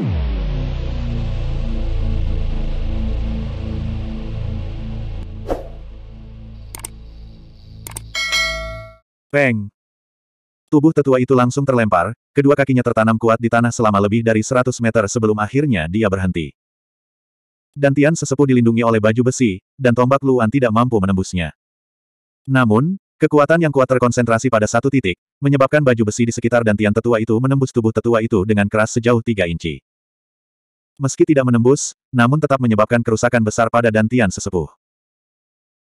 Peng! Tubuh tetua itu langsung terlempar, kedua kakinya tertanam kuat di tanah selama lebih dari 100 meter sebelum akhirnya dia berhenti. Dantian Tian sesepuh dilindungi oleh baju besi, dan tombak Luan tidak mampu menembusnya. Namun, kekuatan yang kuat terkonsentrasi pada satu titik, menyebabkan baju besi di sekitar Dantian tetua itu menembus tubuh tetua itu dengan keras sejauh tiga inci meski tidak menembus, namun tetap menyebabkan kerusakan besar pada Dantian sesepuh.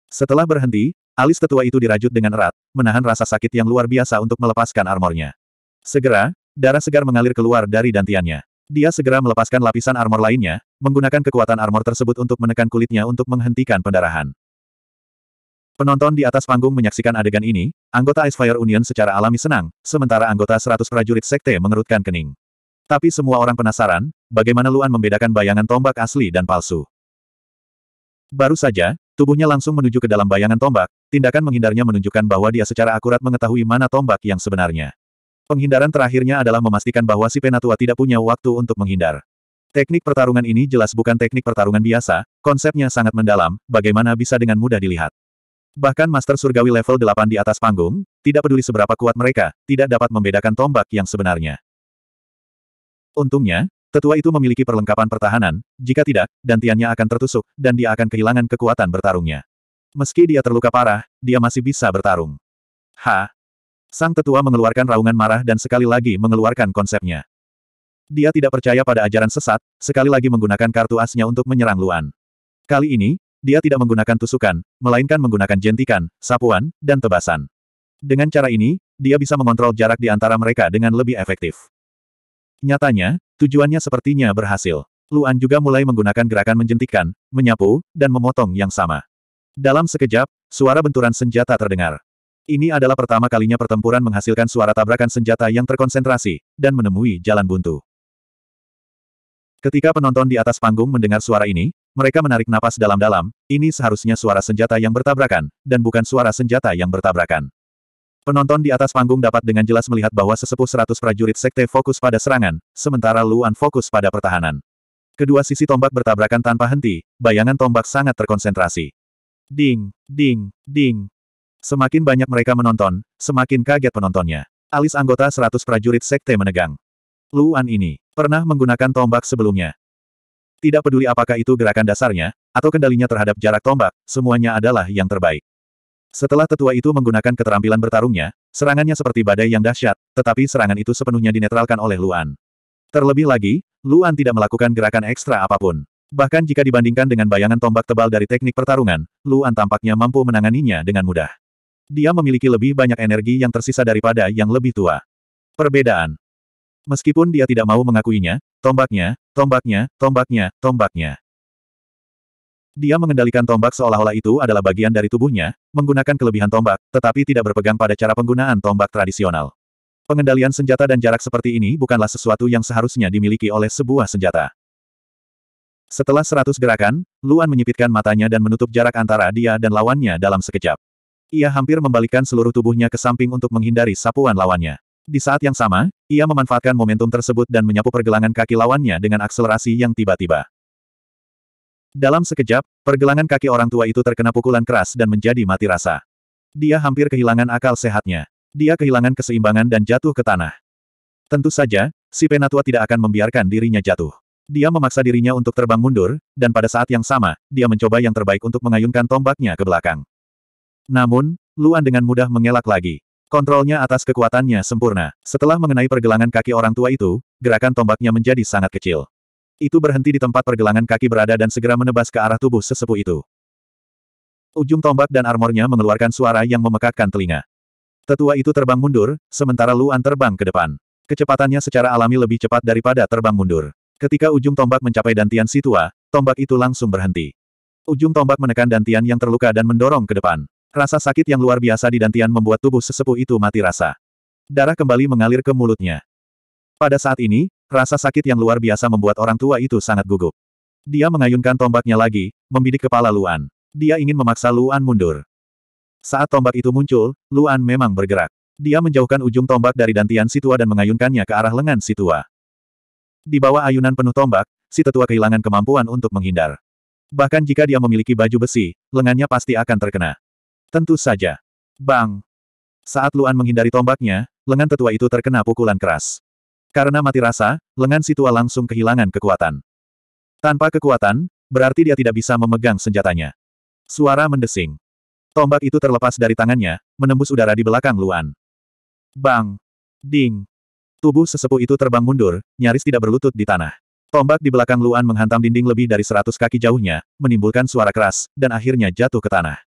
Setelah berhenti, alis tetua itu dirajut dengan erat, menahan rasa sakit yang luar biasa untuk melepaskan armornya. Segera, darah segar mengalir keluar dari dantiannya. Dia segera melepaskan lapisan armor lainnya, menggunakan kekuatan armor tersebut untuk menekan kulitnya untuk menghentikan pendarahan. Penonton di atas panggung menyaksikan adegan ini, anggota Ice Fire Union secara alami senang, sementara anggota 100 prajurit sekte mengerutkan kening. Tapi semua orang penasaran, bagaimana Luan membedakan bayangan tombak asli dan palsu. Baru saja, tubuhnya langsung menuju ke dalam bayangan tombak, tindakan menghindarnya menunjukkan bahwa dia secara akurat mengetahui mana tombak yang sebenarnya. Penghindaran terakhirnya adalah memastikan bahwa si Penatua tidak punya waktu untuk menghindar. Teknik pertarungan ini jelas bukan teknik pertarungan biasa, konsepnya sangat mendalam, bagaimana bisa dengan mudah dilihat. Bahkan Master Surgawi level 8 di atas panggung, tidak peduli seberapa kuat mereka, tidak dapat membedakan tombak yang sebenarnya. Untungnya, Tetua itu memiliki perlengkapan pertahanan, jika tidak, dantiannya akan tertusuk, dan dia akan kehilangan kekuatan bertarungnya. Meski dia terluka parah, dia masih bisa bertarung. Ha! Sang tetua mengeluarkan raungan marah dan sekali lagi mengeluarkan konsepnya. Dia tidak percaya pada ajaran sesat, sekali lagi menggunakan kartu asnya untuk menyerang Luan. Kali ini, dia tidak menggunakan tusukan, melainkan menggunakan jentikan, sapuan, dan tebasan. Dengan cara ini, dia bisa mengontrol jarak di antara mereka dengan lebih efektif. Nyatanya, Tujuannya sepertinya berhasil. Luan juga mulai menggunakan gerakan menjentikan, menyapu, dan memotong yang sama. Dalam sekejap, suara benturan senjata terdengar. Ini adalah pertama kalinya pertempuran menghasilkan suara tabrakan senjata yang terkonsentrasi, dan menemui jalan buntu. Ketika penonton di atas panggung mendengar suara ini, mereka menarik napas dalam-dalam, ini seharusnya suara senjata yang bertabrakan, dan bukan suara senjata yang bertabrakan. Penonton di atas panggung dapat dengan jelas melihat bahwa sesepuh seratus prajurit sekte fokus pada serangan, sementara Luan fokus pada pertahanan. Kedua sisi tombak bertabrakan tanpa henti, bayangan tombak sangat terkonsentrasi. Ding, ding, ding. Semakin banyak mereka menonton, semakin kaget penontonnya. Alis anggota seratus prajurit sekte menegang. Luan ini, pernah menggunakan tombak sebelumnya. Tidak peduli apakah itu gerakan dasarnya, atau kendalinya terhadap jarak tombak, semuanya adalah yang terbaik. Setelah tetua itu menggunakan keterampilan bertarungnya, serangannya seperti badai yang dahsyat, tetapi serangan itu sepenuhnya dinetralkan oleh Luan. Terlebih lagi, Luan tidak melakukan gerakan ekstra apapun. Bahkan jika dibandingkan dengan bayangan tombak tebal dari teknik pertarungan, Luan tampaknya mampu menanganinya dengan mudah. Dia memiliki lebih banyak energi yang tersisa daripada yang lebih tua. Perbedaan. Meskipun dia tidak mau mengakuinya, tombaknya, tombaknya, tombaknya, tombaknya. Dia mengendalikan tombak seolah-olah itu adalah bagian dari tubuhnya, menggunakan kelebihan tombak, tetapi tidak berpegang pada cara penggunaan tombak tradisional. Pengendalian senjata dan jarak seperti ini bukanlah sesuatu yang seharusnya dimiliki oleh sebuah senjata. Setelah seratus gerakan, Luan menyipitkan matanya dan menutup jarak antara dia dan lawannya dalam sekejap. Ia hampir membalikkan seluruh tubuhnya ke samping untuk menghindari sapuan lawannya. Di saat yang sama, ia memanfaatkan momentum tersebut dan menyapu pergelangan kaki lawannya dengan akselerasi yang tiba-tiba. Dalam sekejap, pergelangan kaki orang tua itu terkena pukulan keras dan menjadi mati rasa. Dia hampir kehilangan akal sehatnya. Dia kehilangan keseimbangan dan jatuh ke tanah. Tentu saja, si penatua tidak akan membiarkan dirinya jatuh. Dia memaksa dirinya untuk terbang mundur, dan pada saat yang sama, dia mencoba yang terbaik untuk mengayunkan tombaknya ke belakang. Namun, Luan dengan mudah mengelak lagi. Kontrolnya atas kekuatannya sempurna. Setelah mengenai pergelangan kaki orang tua itu, gerakan tombaknya menjadi sangat kecil. Itu berhenti di tempat pergelangan kaki berada dan segera menebas ke arah tubuh sesepuh itu. Ujung tombak dan armornya mengeluarkan suara yang memekakkan telinga. Tetua itu terbang mundur, sementara Luan terbang ke depan. Kecepatannya secara alami lebih cepat daripada terbang mundur. Ketika ujung tombak mencapai dantian si tua, tombak itu langsung berhenti. Ujung tombak menekan dantian yang terluka dan mendorong ke depan. Rasa sakit yang luar biasa di dantian membuat tubuh sesepuh itu mati rasa. Darah kembali mengalir ke mulutnya. Pada saat ini, Rasa sakit yang luar biasa membuat orang tua itu sangat gugup. Dia mengayunkan tombaknya lagi, membidik kepala Luan. Dia ingin memaksa Luan mundur. Saat tombak itu muncul, Luan memang bergerak. Dia menjauhkan ujung tombak dari dantian Situa dan mengayunkannya ke arah lengan Situa. Di bawah ayunan penuh tombak, si tetua kehilangan kemampuan untuk menghindar. Bahkan jika dia memiliki baju besi, lengannya pasti akan terkena. Tentu saja. Bang! Saat Luan menghindari tombaknya, lengan tetua itu terkena pukulan keras. Karena mati rasa, lengan si langsung kehilangan kekuatan. Tanpa kekuatan, berarti dia tidak bisa memegang senjatanya. Suara mendesing. Tombak itu terlepas dari tangannya, menembus udara di belakang Luan. Bang! Ding! Tubuh sesepuh itu terbang mundur, nyaris tidak berlutut di tanah. Tombak di belakang Luan menghantam dinding lebih dari seratus kaki jauhnya, menimbulkan suara keras, dan akhirnya jatuh ke tanah.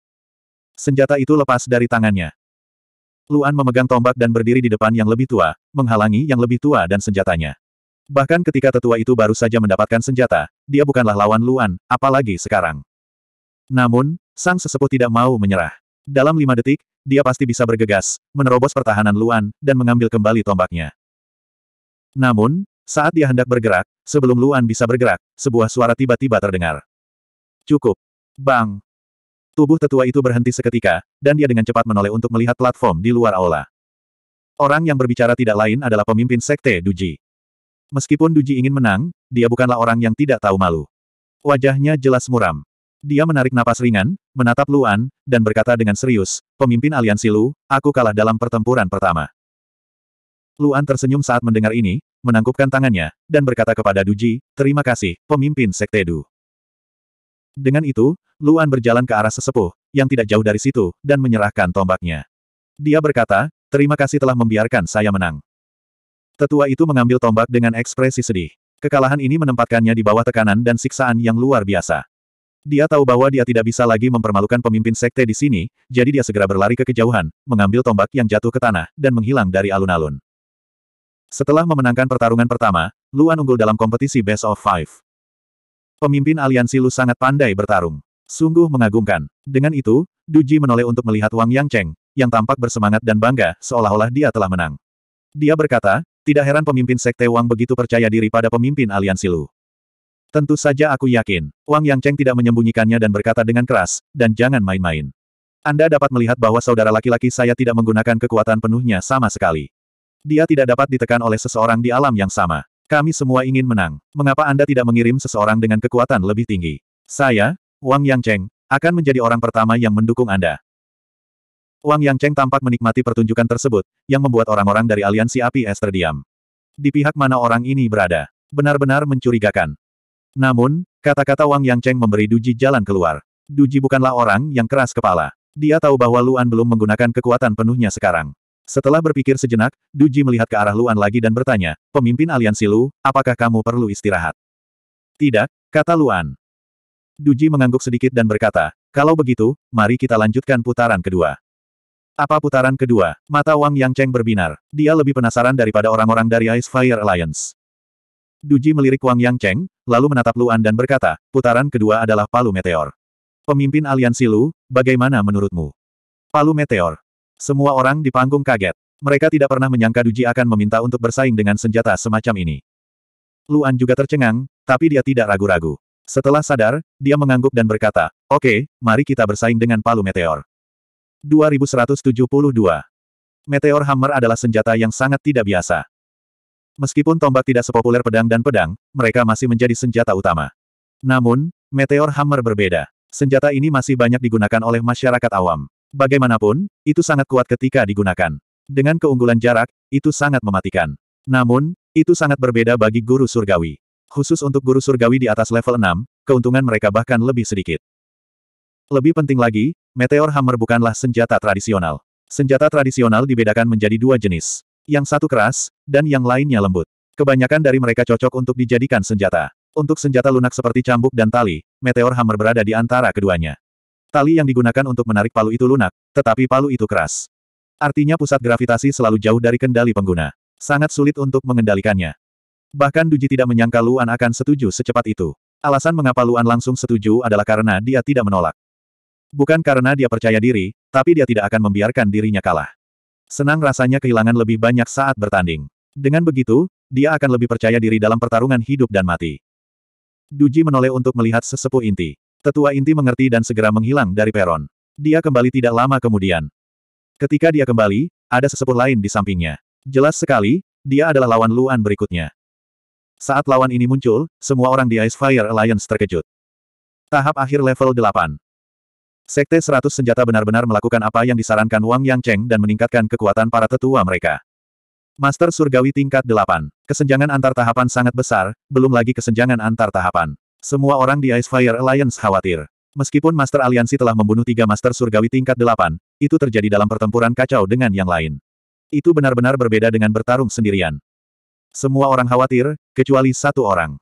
Senjata itu lepas dari tangannya. Luan memegang tombak dan berdiri di depan yang lebih tua, menghalangi yang lebih tua dan senjatanya. Bahkan ketika tetua itu baru saja mendapatkan senjata, dia bukanlah lawan Luan, apalagi sekarang. Namun, sang sesepuh tidak mau menyerah. Dalam lima detik, dia pasti bisa bergegas, menerobos pertahanan Luan, dan mengambil kembali tombaknya. Namun, saat dia hendak bergerak, sebelum Luan bisa bergerak, sebuah suara tiba-tiba terdengar. Cukup. Bang. Tubuh tetua itu berhenti seketika, dan dia dengan cepat menoleh untuk melihat platform di luar aula. Orang yang berbicara tidak lain adalah pemimpin sekte Duji. Meskipun Duji ingin menang, dia bukanlah orang yang tidak tahu malu. Wajahnya jelas muram. Dia menarik napas ringan, menatap Luan, dan berkata dengan serius, Pemimpin aliansi Lu, aku kalah dalam pertempuran pertama. Luan tersenyum saat mendengar ini, menangkupkan tangannya, dan berkata kepada Duji, terima kasih, pemimpin Sekte Du. Dengan itu, Luan berjalan ke arah sesepuh, yang tidak jauh dari situ, dan menyerahkan tombaknya. Dia berkata, terima kasih telah membiarkan saya menang. Tetua itu mengambil tombak dengan ekspresi sedih. Kekalahan ini menempatkannya di bawah tekanan dan siksaan yang luar biasa. Dia tahu bahwa dia tidak bisa lagi mempermalukan pemimpin sekte di sini, jadi dia segera berlari ke kejauhan, mengambil tombak yang jatuh ke tanah, dan menghilang dari alun-alun. Setelah memenangkan pertarungan pertama, Luan unggul dalam kompetisi Best of Five. Pemimpin aliansi Lu sangat pandai bertarung. Sungguh mengagumkan. Dengan itu, Duji menoleh untuk melihat Wang Yang Cheng, yang tampak bersemangat dan bangga, seolah-olah dia telah menang. Dia berkata, tidak heran pemimpin Sekte Wang begitu percaya diri pada pemimpin aliansi Lu. Tentu saja aku yakin, Wang Yang Cheng tidak menyembunyikannya dan berkata dengan keras, dan jangan main-main. Anda dapat melihat bahwa saudara laki-laki saya tidak menggunakan kekuatan penuhnya sama sekali. Dia tidak dapat ditekan oleh seseorang di alam yang sama. Kami semua ingin menang. Mengapa Anda tidak mengirim seseorang dengan kekuatan lebih tinggi? Saya, Wang Yangcheng, akan menjadi orang pertama yang mendukung Anda. Wang Yangcheng tampak menikmati pertunjukan tersebut, yang membuat orang-orang dari aliansi api es terdiam. Di pihak mana orang ini berada? Benar-benar mencurigakan. Namun, kata-kata Wang Yangcheng memberi Duji jalan keluar. Duji bukanlah orang yang keras kepala. Dia tahu bahwa Luan belum menggunakan kekuatan penuhnya sekarang. Setelah berpikir sejenak, Duji melihat ke arah Luan lagi dan bertanya, pemimpin aliansi Lu, apakah kamu perlu istirahat? Tidak, kata Luan. Duji mengangguk sedikit dan berkata, kalau begitu, mari kita lanjutkan putaran kedua. Apa putaran kedua? Mata Wang Yang Cheng berbinar. Dia lebih penasaran daripada orang-orang dari Ice Fire Alliance. Duji melirik Wang Yang Cheng, lalu menatap Luan dan berkata, putaran kedua adalah Palu Meteor. Pemimpin aliansi Lu, bagaimana menurutmu? Palu Meteor, semua orang di panggung kaget. Mereka tidak pernah menyangka Duji akan meminta untuk bersaing dengan senjata semacam ini. Luan juga tercengang, tapi dia tidak ragu-ragu. Setelah sadar, dia mengangguk dan berkata, Oke, mari kita bersaing dengan palu meteor. 2172 Meteor Hammer adalah senjata yang sangat tidak biasa. Meskipun tombak tidak sepopuler pedang dan pedang, mereka masih menjadi senjata utama. Namun, Meteor Hammer berbeda. Senjata ini masih banyak digunakan oleh masyarakat awam. Bagaimanapun, itu sangat kuat ketika digunakan. Dengan keunggulan jarak, itu sangat mematikan. Namun, itu sangat berbeda bagi guru surgawi. Khusus untuk guru surgawi di atas level 6, keuntungan mereka bahkan lebih sedikit. Lebih penting lagi, Meteor Hammer bukanlah senjata tradisional. Senjata tradisional dibedakan menjadi dua jenis. Yang satu keras, dan yang lainnya lembut. Kebanyakan dari mereka cocok untuk dijadikan senjata. Untuk senjata lunak seperti cambuk dan tali, Meteor Hammer berada di antara keduanya. Tali yang digunakan untuk menarik palu itu lunak, tetapi palu itu keras. Artinya pusat gravitasi selalu jauh dari kendali pengguna. Sangat sulit untuk mengendalikannya. Bahkan Duji tidak menyangka Luan akan setuju secepat itu. Alasan mengapa Luan langsung setuju adalah karena dia tidak menolak. Bukan karena dia percaya diri, tapi dia tidak akan membiarkan dirinya kalah. Senang rasanya kehilangan lebih banyak saat bertanding. Dengan begitu, dia akan lebih percaya diri dalam pertarungan hidup dan mati. Duji menoleh untuk melihat sesepuh inti. Tetua inti mengerti dan segera menghilang dari peron. Dia kembali tidak lama kemudian. Ketika dia kembali, ada sesepuh lain di sampingnya. Jelas sekali, dia adalah lawan Luan berikutnya. Saat lawan ini muncul, semua orang di Ice Fire Alliance terkejut. Tahap akhir level 8. Sekte 100 senjata benar-benar melakukan apa yang disarankan Wang Yang Cheng dan meningkatkan kekuatan para tetua mereka. Master Surgawi tingkat 8. Kesenjangan antar tahapan sangat besar, belum lagi kesenjangan antar tahapan. Semua orang di Ice Fire Alliance khawatir. Meskipun Master Aliansi telah membunuh tiga Master Surgawi tingkat delapan, itu terjadi dalam pertempuran kacau dengan yang lain. Itu benar-benar berbeda dengan bertarung sendirian. Semua orang khawatir, kecuali satu orang.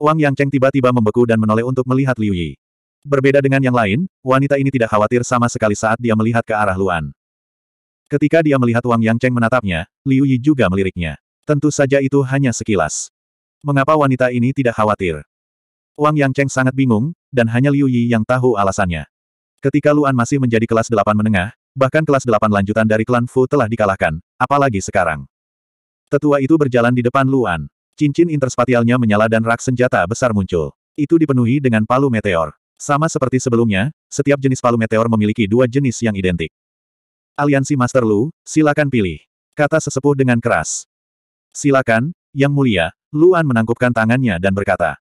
Wang Yang Cheng tiba-tiba membeku dan menoleh untuk melihat Liu Yi. Berbeda dengan yang lain, wanita ini tidak khawatir sama sekali saat dia melihat ke arah Luan. Ketika dia melihat Wang Yang Cheng menatapnya, Liu Yi juga meliriknya. Tentu saja itu hanya sekilas. Mengapa wanita ini tidak khawatir? Wang Yang Cheng sangat bingung, dan hanya Liu Yi yang tahu alasannya. Ketika Luan masih menjadi kelas 8 menengah, bahkan kelas 8 lanjutan dari klan Fu telah dikalahkan, apalagi sekarang. Tetua itu berjalan di depan Luan. Cincin interspatialnya menyala dan rak senjata besar muncul. Itu dipenuhi dengan palu meteor. Sama seperti sebelumnya, setiap jenis palu meteor memiliki dua jenis yang identik. Aliansi Master Lu, silakan pilih. Kata sesepuh dengan keras. Silakan, Yang Mulia, Luan menangkupkan tangannya dan berkata.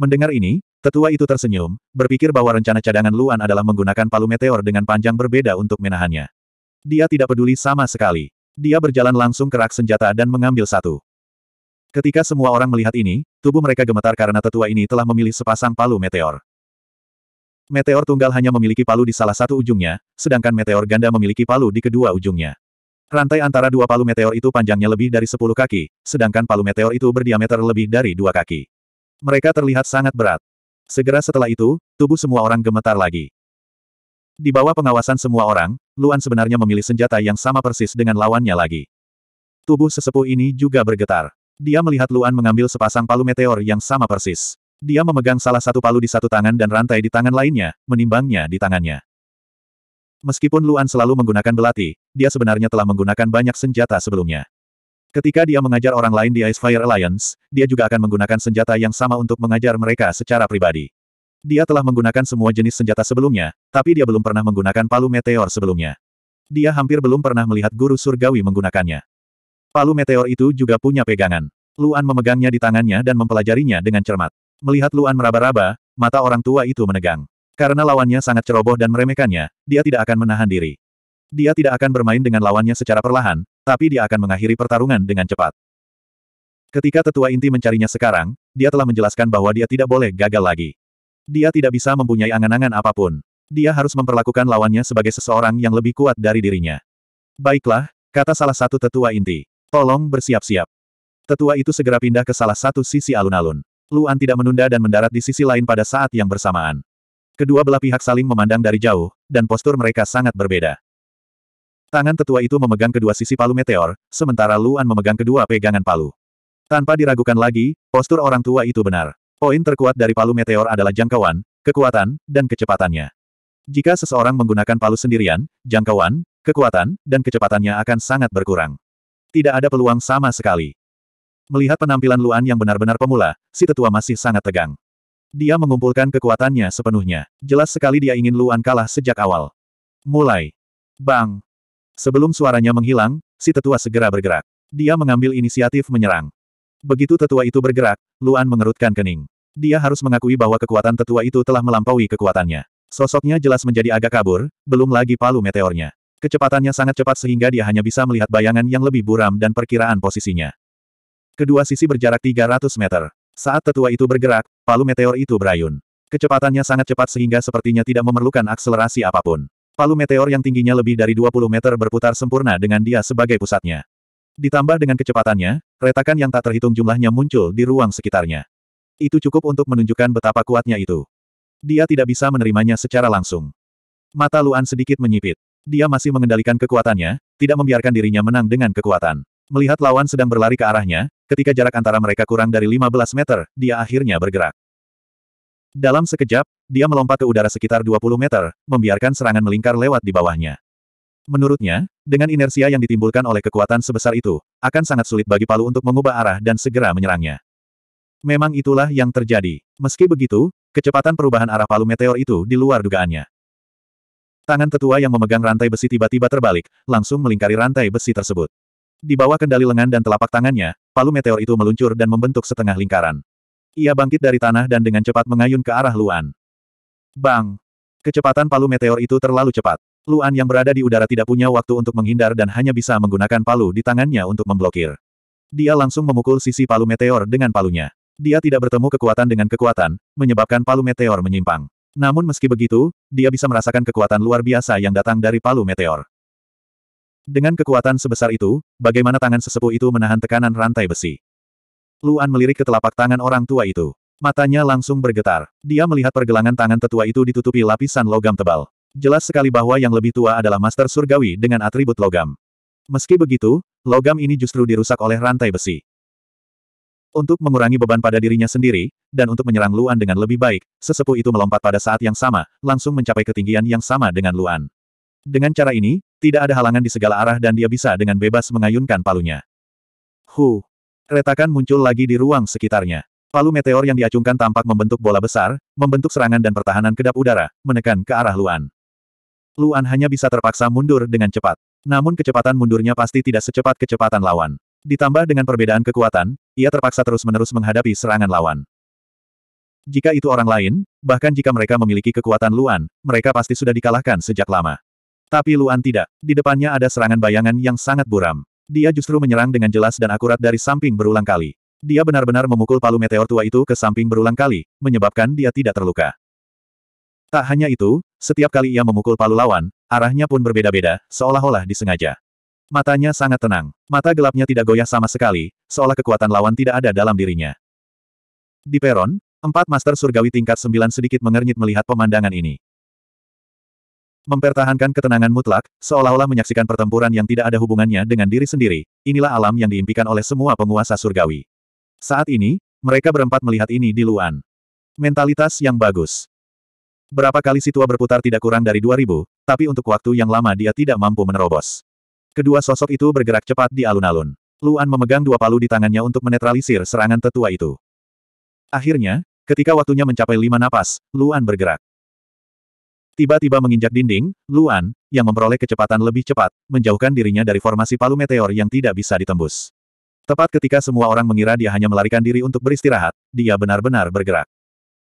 Mendengar ini, tetua itu tersenyum, berpikir bahwa rencana cadangan Luan adalah menggunakan palu meteor dengan panjang berbeda untuk menahannya. Dia tidak peduli sama sekali. Dia berjalan langsung ke rak senjata dan mengambil satu. Ketika semua orang melihat ini, tubuh mereka gemetar karena tetua ini telah memilih sepasang palu meteor. Meteor tunggal hanya memiliki palu di salah satu ujungnya, sedangkan meteor ganda memiliki palu di kedua ujungnya. Rantai antara dua palu meteor itu panjangnya lebih dari 10 kaki, sedangkan palu meteor itu berdiameter lebih dari dua kaki. Mereka terlihat sangat berat. Segera setelah itu, tubuh semua orang gemetar lagi. Di bawah pengawasan semua orang, Luan sebenarnya memilih senjata yang sama persis dengan lawannya lagi. Tubuh sesepuh ini juga bergetar. Dia melihat Luan mengambil sepasang palu meteor yang sama persis. Dia memegang salah satu palu di satu tangan dan rantai di tangan lainnya, menimbangnya di tangannya. Meskipun Luan selalu menggunakan belati, dia sebenarnya telah menggunakan banyak senjata sebelumnya. Ketika dia mengajar orang lain di Ice Fire Alliance, dia juga akan menggunakan senjata yang sama untuk mengajar mereka secara pribadi. Dia telah menggunakan semua jenis senjata sebelumnya, tapi dia belum pernah menggunakan palu meteor sebelumnya. Dia hampir belum pernah melihat guru surgawi menggunakannya. Palu meteor itu juga punya pegangan. Luan memegangnya di tangannya dan mempelajarinya dengan cermat. Melihat Luan meraba-raba, mata orang tua itu menegang. Karena lawannya sangat ceroboh dan meremehkannya, dia tidak akan menahan diri. Dia tidak akan bermain dengan lawannya secara perlahan, tapi dia akan mengakhiri pertarungan dengan cepat. Ketika tetua inti mencarinya sekarang, dia telah menjelaskan bahwa dia tidak boleh gagal lagi. Dia tidak bisa mempunyai angan-angan apapun. Dia harus memperlakukan lawannya sebagai seseorang yang lebih kuat dari dirinya. Baiklah, kata salah satu tetua inti. Tolong bersiap-siap. Tetua itu segera pindah ke salah satu sisi alun-alun. Luan tidak menunda dan mendarat di sisi lain pada saat yang bersamaan. Kedua belah pihak saling memandang dari jauh, dan postur mereka sangat berbeda. Tangan tetua itu memegang kedua sisi palu meteor, sementara Luan memegang kedua pegangan palu. Tanpa diragukan lagi, postur orang tua itu benar. Poin terkuat dari palu meteor adalah jangkauan, kekuatan, dan kecepatannya. Jika seseorang menggunakan palu sendirian, jangkauan, kekuatan, dan kecepatannya akan sangat berkurang. Tidak ada peluang sama sekali. Melihat penampilan Luan yang benar-benar pemula, si tetua masih sangat tegang. Dia mengumpulkan kekuatannya sepenuhnya. Jelas sekali dia ingin Luan kalah sejak awal. Mulai. Bang! Sebelum suaranya menghilang, si tetua segera bergerak. Dia mengambil inisiatif menyerang. Begitu tetua itu bergerak, Luan mengerutkan kening. Dia harus mengakui bahwa kekuatan tetua itu telah melampaui kekuatannya. Sosoknya jelas menjadi agak kabur, belum lagi palu meteornya. Kecepatannya sangat cepat sehingga dia hanya bisa melihat bayangan yang lebih buram dan perkiraan posisinya. Kedua sisi berjarak 300 meter. Saat tetua itu bergerak, palu meteor itu berayun. Kecepatannya sangat cepat sehingga sepertinya tidak memerlukan akselerasi apapun. Palu meteor yang tingginya lebih dari 20 meter berputar sempurna dengan dia sebagai pusatnya. Ditambah dengan kecepatannya, retakan yang tak terhitung jumlahnya muncul di ruang sekitarnya. Itu cukup untuk menunjukkan betapa kuatnya itu. Dia tidak bisa menerimanya secara langsung. Mata Luan sedikit menyipit. Dia masih mengendalikan kekuatannya, tidak membiarkan dirinya menang dengan kekuatan. Melihat lawan sedang berlari ke arahnya, ketika jarak antara mereka kurang dari 15 meter, dia akhirnya bergerak. Dalam sekejap, dia melompat ke udara sekitar 20 meter, membiarkan serangan melingkar lewat di bawahnya. Menurutnya, dengan inersia yang ditimbulkan oleh kekuatan sebesar itu, akan sangat sulit bagi Palu untuk mengubah arah dan segera menyerangnya. Memang itulah yang terjadi. Meski begitu, kecepatan perubahan arah Palu meteor itu di luar dugaannya. Tangan tetua yang memegang rantai besi tiba-tiba terbalik, langsung melingkari rantai besi tersebut. Di bawah kendali lengan dan telapak tangannya, palu meteor itu meluncur dan membentuk setengah lingkaran. Ia bangkit dari tanah dan dengan cepat mengayun ke arah Luan. Bang! Kecepatan palu meteor itu terlalu cepat. Luan yang berada di udara tidak punya waktu untuk menghindar dan hanya bisa menggunakan palu di tangannya untuk memblokir. Dia langsung memukul sisi palu meteor dengan palunya. Dia tidak bertemu kekuatan dengan kekuatan, menyebabkan palu meteor menyimpang. Namun meski begitu, dia bisa merasakan kekuatan luar biasa yang datang dari palu meteor. Dengan kekuatan sebesar itu, bagaimana tangan sesepuh itu menahan tekanan rantai besi? Luan melirik ke telapak tangan orang tua itu. Matanya langsung bergetar. Dia melihat pergelangan tangan tetua itu ditutupi lapisan logam tebal. Jelas sekali bahwa yang lebih tua adalah Master Surgawi dengan atribut logam. Meski begitu, logam ini justru dirusak oleh rantai besi. Untuk mengurangi beban pada dirinya sendiri, dan untuk menyerang Luan dengan lebih baik, sesepuh itu melompat pada saat yang sama, langsung mencapai ketinggian yang sama dengan Luan. Dengan cara ini, tidak ada halangan di segala arah dan dia bisa dengan bebas mengayunkan palunya. Huh! Retakan muncul lagi di ruang sekitarnya. Palu meteor yang diacungkan tampak membentuk bola besar, membentuk serangan dan pertahanan kedap udara, menekan ke arah Luan. Luan hanya bisa terpaksa mundur dengan cepat. Namun kecepatan mundurnya pasti tidak secepat kecepatan lawan. Ditambah dengan perbedaan kekuatan, ia terpaksa terus-menerus menghadapi serangan lawan. Jika itu orang lain, bahkan jika mereka memiliki kekuatan Luan, mereka pasti sudah dikalahkan sejak lama. Tapi Luan tidak. Di depannya ada serangan bayangan yang sangat buram. Dia justru menyerang dengan jelas dan akurat dari samping berulang kali. Dia benar-benar memukul palu meteor tua itu ke samping berulang kali, menyebabkan dia tidak terluka. Tak hanya itu, setiap kali ia memukul palu lawan, arahnya pun berbeda-beda, seolah-olah disengaja. Matanya sangat tenang, mata gelapnya tidak goyah sama sekali, seolah kekuatan lawan tidak ada dalam dirinya. Di peron, empat master surgawi tingkat sembilan sedikit mengernyit melihat pemandangan ini. Mempertahankan ketenangan mutlak, seolah-olah menyaksikan pertempuran yang tidak ada hubungannya dengan diri sendiri, inilah alam yang diimpikan oleh semua penguasa surgawi. Saat ini, mereka berempat melihat ini di Luan. Mentalitas yang bagus. Berapa kali si tua berputar tidak kurang dari 2000, tapi untuk waktu yang lama dia tidak mampu menerobos. Kedua sosok itu bergerak cepat di alun-alun. Luan memegang dua palu di tangannya untuk menetralisir serangan tetua itu. Akhirnya, ketika waktunya mencapai lima napas, Luan bergerak. Tiba-tiba menginjak dinding, Luan, yang memperoleh kecepatan lebih cepat, menjauhkan dirinya dari formasi palu meteor yang tidak bisa ditembus. Tepat ketika semua orang mengira dia hanya melarikan diri untuk beristirahat, dia benar-benar bergerak.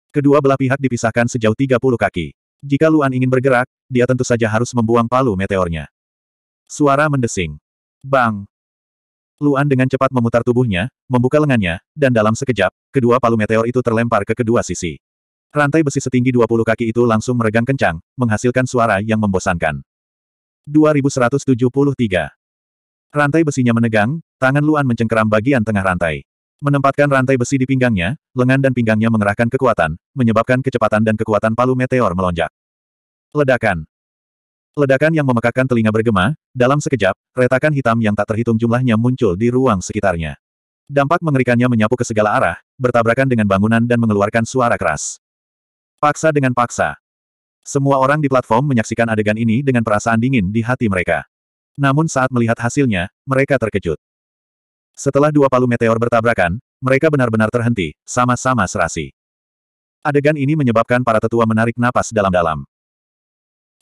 Kedua belah pihak dipisahkan sejauh 30 kaki. Jika Luan ingin bergerak, dia tentu saja harus membuang palu meteornya. Suara mendesing. Bang! Luan dengan cepat memutar tubuhnya, membuka lengannya, dan dalam sekejap, kedua palu meteor itu terlempar ke kedua sisi. Rantai besi setinggi 20 kaki itu langsung meregang kencang, menghasilkan suara yang membosankan. 2173. Rantai besinya menegang, tangan Luan mencengkeram bagian tengah rantai. Menempatkan rantai besi di pinggangnya, lengan dan pinggangnya mengerahkan kekuatan, menyebabkan kecepatan dan kekuatan palu meteor melonjak. Ledakan. Ledakan yang memekakkan telinga bergema, dalam sekejap, retakan hitam yang tak terhitung jumlahnya muncul di ruang sekitarnya. Dampak mengerikannya menyapu ke segala arah, bertabrakan dengan bangunan dan mengeluarkan suara keras. Paksa dengan paksa. Semua orang di platform menyaksikan adegan ini dengan perasaan dingin di hati mereka. Namun saat melihat hasilnya, mereka terkejut. Setelah dua palu meteor bertabrakan, mereka benar-benar terhenti, sama-sama serasi. Adegan ini menyebabkan para tetua menarik napas dalam-dalam.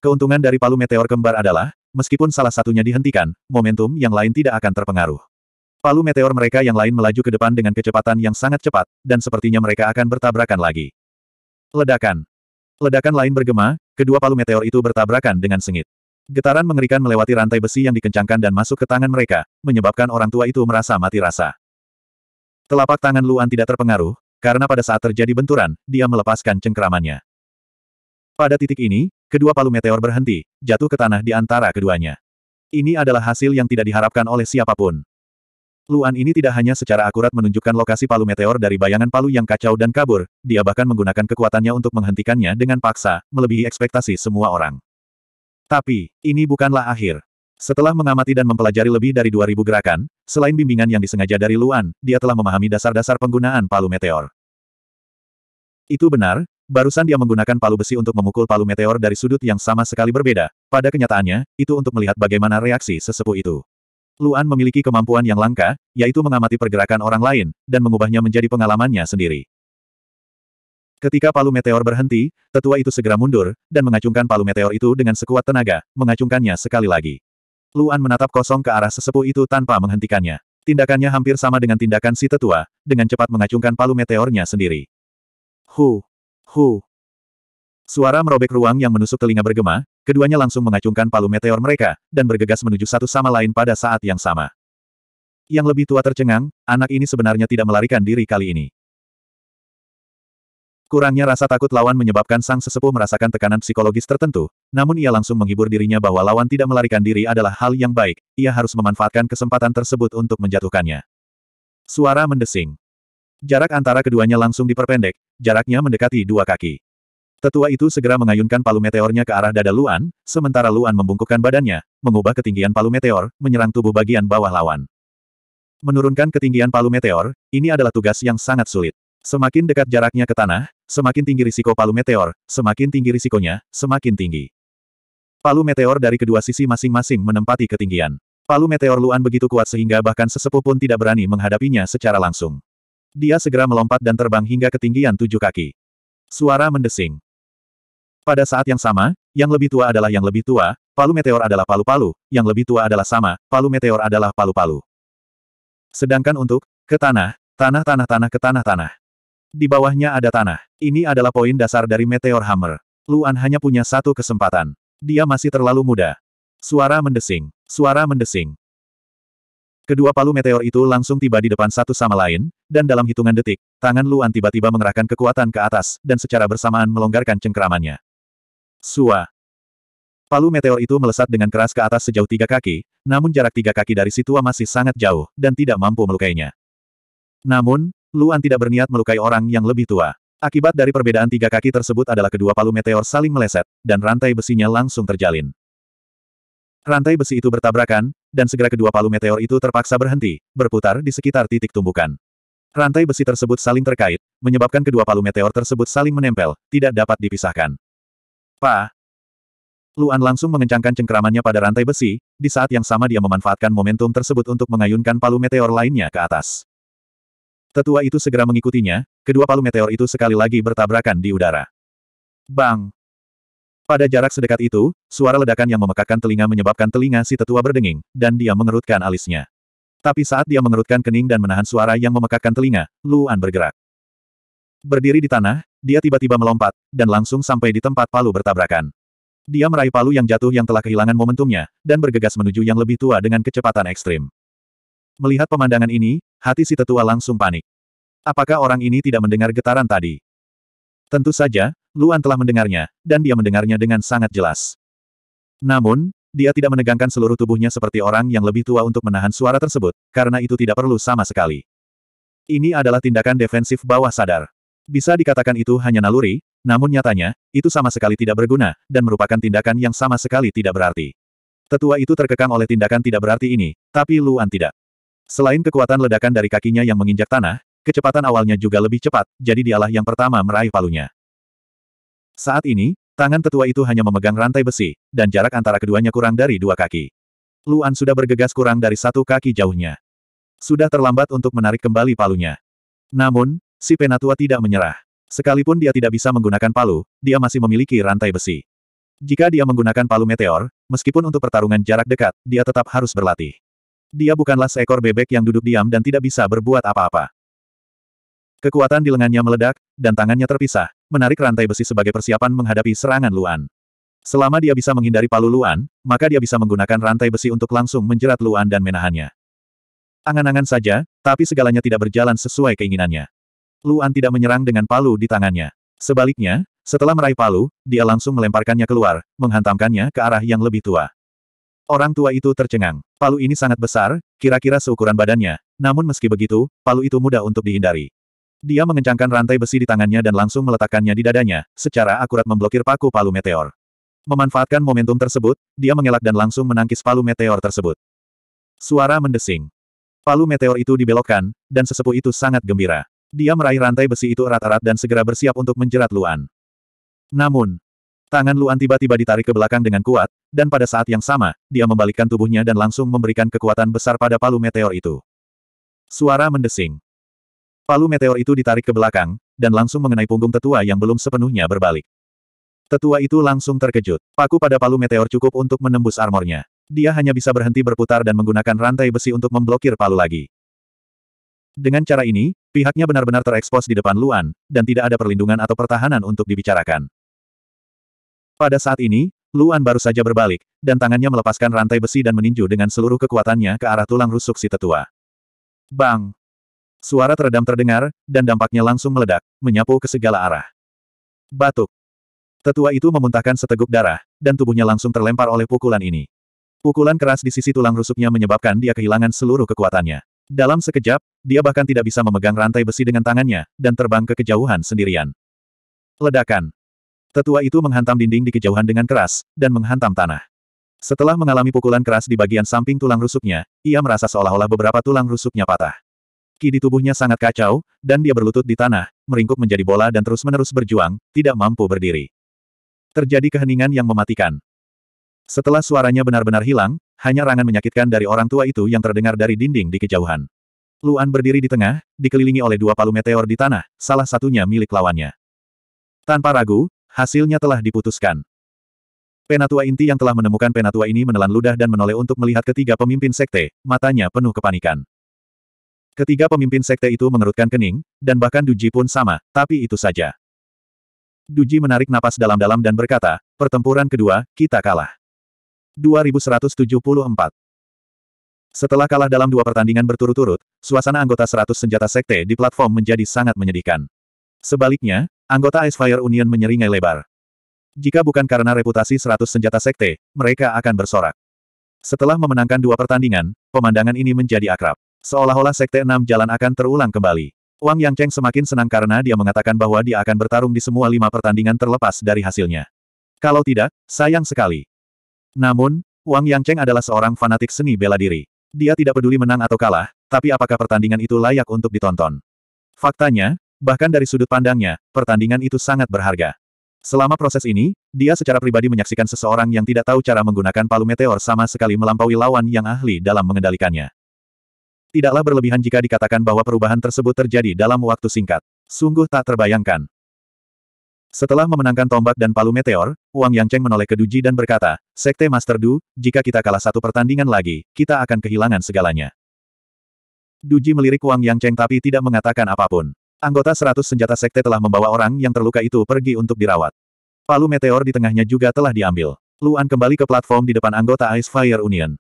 Keuntungan dari palu meteor kembar adalah, meskipun salah satunya dihentikan, momentum yang lain tidak akan terpengaruh. Palu meteor mereka yang lain melaju ke depan dengan kecepatan yang sangat cepat, dan sepertinya mereka akan bertabrakan lagi. Ledakan. Ledakan lain bergema, kedua palu meteor itu bertabrakan dengan sengit. Getaran mengerikan melewati rantai besi yang dikencangkan dan masuk ke tangan mereka, menyebabkan orang tua itu merasa mati rasa. Telapak tangan Luan tidak terpengaruh, karena pada saat terjadi benturan, dia melepaskan cengkeramannya. Pada titik ini, kedua palu meteor berhenti, jatuh ke tanah di antara keduanya. Ini adalah hasil yang tidak diharapkan oleh siapapun. Luan ini tidak hanya secara akurat menunjukkan lokasi palu meteor dari bayangan palu yang kacau dan kabur, dia bahkan menggunakan kekuatannya untuk menghentikannya dengan paksa, melebihi ekspektasi semua orang. Tapi, ini bukanlah akhir. Setelah mengamati dan mempelajari lebih dari 2000 gerakan, selain bimbingan yang disengaja dari Luan, dia telah memahami dasar-dasar penggunaan palu meteor. Itu benar, barusan dia menggunakan palu besi untuk memukul palu meteor dari sudut yang sama sekali berbeda, pada kenyataannya, itu untuk melihat bagaimana reaksi sesepuh itu. Luan memiliki kemampuan yang langka, yaitu mengamati pergerakan orang lain, dan mengubahnya menjadi pengalamannya sendiri. Ketika palu meteor berhenti, tetua itu segera mundur, dan mengacungkan palu meteor itu dengan sekuat tenaga, mengacungkannya sekali lagi. Luan menatap kosong ke arah sesepuh itu tanpa menghentikannya. Tindakannya hampir sama dengan tindakan si tetua, dengan cepat mengacungkan palu meteornya sendiri. Hu! Hu! Suara merobek ruang yang menusuk telinga bergema, Keduanya langsung mengacungkan palu meteor mereka, dan bergegas menuju satu sama lain pada saat yang sama. Yang lebih tua tercengang, anak ini sebenarnya tidak melarikan diri kali ini. Kurangnya rasa takut lawan menyebabkan sang sesepuh merasakan tekanan psikologis tertentu, namun ia langsung menghibur dirinya bahwa lawan tidak melarikan diri adalah hal yang baik, ia harus memanfaatkan kesempatan tersebut untuk menjatuhkannya. Suara mendesing. Jarak antara keduanya langsung diperpendek, jaraknya mendekati dua kaki. Tetua itu segera mengayunkan palu meteornya ke arah dada Luan, sementara Luan membungkukkan badannya, mengubah ketinggian palu meteor, menyerang tubuh bagian bawah lawan. Menurunkan ketinggian palu meteor, ini adalah tugas yang sangat sulit. Semakin dekat jaraknya ke tanah, semakin tinggi risiko palu meteor, semakin tinggi risikonya, semakin tinggi. Palu meteor dari kedua sisi masing-masing menempati ketinggian. Palu meteor Luan begitu kuat sehingga bahkan sesepuh pun tidak berani menghadapinya secara langsung. Dia segera melompat dan terbang hingga ketinggian tujuh kaki. Suara mendesing. Pada saat yang sama, yang lebih tua adalah yang lebih tua, palu meteor adalah palu-palu, yang lebih tua adalah sama, palu meteor adalah palu-palu. Sedangkan untuk, ke tanah, tanah-tanah-tanah ke tanah-tanah. Di bawahnya ada tanah. Ini adalah poin dasar dari Meteor Hammer. Luan hanya punya satu kesempatan. Dia masih terlalu muda. Suara mendesing. Suara mendesing. Kedua palu meteor itu langsung tiba di depan satu sama lain, dan dalam hitungan detik, tangan Luan tiba-tiba mengerahkan kekuatan ke atas, dan secara bersamaan melonggarkan cengkeramannya. Sua. Palu meteor itu melesat dengan keras ke atas sejauh tiga kaki, namun jarak tiga kaki dari Situa masih sangat jauh, dan tidak mampu melukainya. Namun, Luan tidak berniat melukai orang yang lebih tua. Akibat dari perbedaan tiga kaki tersebut adalah kedua palu meteor saling meleset, dan rantai besinya langsung terjalin. Rantai besi itu bertabrakan, dan segera kedua palu meteor itu terpaksa berhenti, berputar di sekitar titik tumbukan. Rantai besi tersebut saling terkait, menyebabkan kedua palu meteor tersebut saling menempel, tidak dapat dipisahkan. Pa! Luan langsung mengencangkan cengkeramannya pada rantai besi, di saat yang sama dia memanfaatkan momentum tersebut untuk mengayunkan palu meteor lainnya ke atas. Tetua itu segera mengikutinya, kedua palu meteor itu sekali lagi bertabrakan di udara. Bang! Pada jarak sedekat itu, suara ledakan yang memekakkan telinga menyebabkan telinga si tetua berdenging, dan dia mengerutkan alisnya. Tapi saat dia mengerutkan kening dan menahan suara yang memekakkan telinga, Luan bergerak. Berdiri di tanah, dia tiba-tiba melompat, dan langsung sampai di tempat palu bertabrakan. Dia meraih palu yang jatuh yang telah kehilangan momentumnya, dan bergegas menuju yang lebih tua dengan kecepatan ekstrim. Melihat pemandangan ini, hati si tetua langsung panik. Apakah orang ini tidak mendengar getaran tadi? Tentu saja, Luan telah mendengarnya, dan dia mendengarnya dengan sangat jelas. Namun, dia tidak menegangkan seluruh tubuhnya seperti orang yang lebih tua untuk menahan suara tersebut, karena itu tidak perlu sama sekali. Ini adalah tindakan defensif bawah sadar. Bisa dikatakan itu hanya naluri, namun nyatanya, itu sama sekali tidak berguna, dan merupakan tindakan yang sama sekali tidak berarti. Tetua itu terkekang oleh tindakan tidak berarti ini, tapi Luan tidak. Selain kekuatan ledakan dari kakinya yang menginjak tanah, kecepatan awalnya juga lebih cepat, jadi dialah yang pertama meraih palunya. Saat ini, tangan tetua itu hanya memegang rantai besi, dan jarak antara keduanya kurang dari dua kaki. Luan sudah bergegas kurang dari satu kaki jauhnya. Sudah terlambat untuk menarik kembali palunya. Namun, Si Penatua tidak menyerah. Sekalipun dia tidak bisa menggunakan palu, dia masih memiliki rantai besi. Jika dia menggunakan palu meteor, meskipun untuk pertarungan jarak dekat, dia tetap harus berlatih. Dia bukanlah seekor bebek yang duduk diam dan tidak bisa berbuat apa-apa. Kekuatan di lengannya meledak, dan tangannya terpisah, menarik rantai besi sebagai persiapan menghadapi serangan Luan. Selama dia bisa menghindari palu Luan, maka dia bisa menggunakan rantai besi untuk langsung menjerat Luan dan menahannya. Angan-angan saja, tapi segalanya tidak berjalan sesuai keinginannya. Luan tidak menyerang dengan palu di tangannya. Sebaliknya, setelah meraih palu, dia langsung melemparkannya keluar, menghantamkannya ke arah yang lebih tua. Orang tua itu tercengang. Palu ini sangat besar, kira-kira seukuran badannya, namun meski begitu, palu itu mudah untuk dihindari. Dia mengencangkan rantai besi di tangannya dan langsung meletakkannya di dadanya, secara akurat memblokir paku palu meteor. Memanfaatkan momentum tersebut, dia mengelak dan langsung menangkis palu meteor tersebut. Suara mendesing. Palu meteor itu dibelokkan, dan sesepuh itu sangat gembira. Dia meraih rantai besi itu erat-erat dan segera bersiap untuk menjerat Luan. Namun, tangan Luan tiba-tiba ditarik ke belakang dengan kuat, dan pada saat yang sama, dia membalikkan tubuhnya dan langsung memberikan kekuatan besar pada palu meteor itu. Suara mendesing. Palu meteor itu ditarik ke belakang, dan langsung mengenai punggung tetua yang belum sepenuhnya berbalik. Tetua itu langsung terkejut. Paku pada palu meteor cukup untuk menembus armornya. Dia hanya bisa berhenti berputar dan menggunakan rantai besi untuk memblokir palu lagi. Dengan cara ini, Pihaknya benar-benar terekspos di depan Luan, dan tidak ada perlindungan atau pertahanan untuk dibicarakan. Pada saat ini, Luan baru saja berbalik, dan tangannya melepaskan rantai besi dan meninju dengan seluruh kekuatannya ke arah tulang rusuk si tetua. Bang! Suara teredam terdengar, dan dampaknya langsung meledak, menyapu ke segala arah. Batuk! Tetua itu memuntahkan seteguk darah, dan tubuhnya langsung terlempar oleh pukulan ini. Pukulan keras di sisi tulang rusuknya menyebabkan dia kehilangan seluruh kekuatannya. Dalam sekejap, dia bahkan tidak bisa memegang rantai besi dengan tangannya, dan terbang ke kejauhan sendirian. Ledakan. Tetua itu menghantam dinding di kejauhan dengan keras, dan menghantam tanah. Setelah mengalami pukulan keras di bagian samping tulang rusuknya, ia merasa seolah-olah beberapa tulang rusuknya patah. Ki di tubuhnya sangat kacau, dan dia berlutut di tanah, meringkuk menjadi bola dan terus-menerus berjuang, tidak mampu berdiri. Terjadi keheningan yang mematikan. Setelah suaranya benar-benar hilang, hanya rangan menyakitkan dari orang tua itu yang terdengar dari dinding di kejauhan. Luan berdiri di tengah, dikelilingi oleh dua palu meteor di tanah, salah satunya milik lawannya. Tanpa ragu, hasilnya telah diputuskan. Penatua inti yang telah menemukan penatua ini menelan ludah dan menoleh untuk melihat ketiga pemimpin sekte, matanya penuh kepanikan. Ketiga pemimpin sekte itu mengerutkan kening, dan bahkan Duji pun sama, tapi itu saja. Duji menarik napas dalam-dalam dan berkata, pertempuran kedua, kita kalah. 2174. Setelah kalah dalam dua pertandingan berturut-turut, suasana anggota 100 senjata sekte di platform menjadi sangat menyedihkan. Sebaliknya, anggota Fire Union menyeringai lebar. Jika bukan karena reputasi 100 senjata sekte, mereka akan bersorak. Setelah memenangkan dua pertandingan, pemandangan ini menjadi akrab. Seolah-olah sekte enam jalan akan terulang kembali. Wang Yangcheng semakin senang karena dia mengatakan bahwa dia akan bertarung di semua lima pertandingan terlepas dari hasilnya. Kalau tidak, sayang sekali. Namun, Wang Yangcheng adalah seorang fanatik seni bela diri. Dia tidak peduli menang atau kalah, tapi apakah pertandingan itu layak untuk ditonton? Faktanya, bahkan dari sudut pandangnya, pertandingan itu sangat berharga. Selama proses ini, dia secara pribadi menyaksikan seseorang yang tidak tahu cara menggunakan palu meteor sama sekali melampaui lawan yang ahli dalam mengendalikannya. Tidaklah berlebihan jika dikatakan bahwa perubahan tersebut terjadi dalam waktu singkat. Sungguh tak terbayangkan. Setelah memenangkan tombak dan palu meteor, Wang Yangcheng menoleh ke Duji dan berkata, Sekte Master Du, jika kita kalah satu pertandingan lagi, kita akan kehilangan segalanya. Duji melirik Wang Yangcheng tapi tidak mengatakan apapun. Anggota seratus senjata sekte telah membawa orang yang terluka itu pergi untuk dirawat. Palu meteor di tengahnya juga telah diambil. Luan kembali ke platform di depan anggota Ice Fire Union.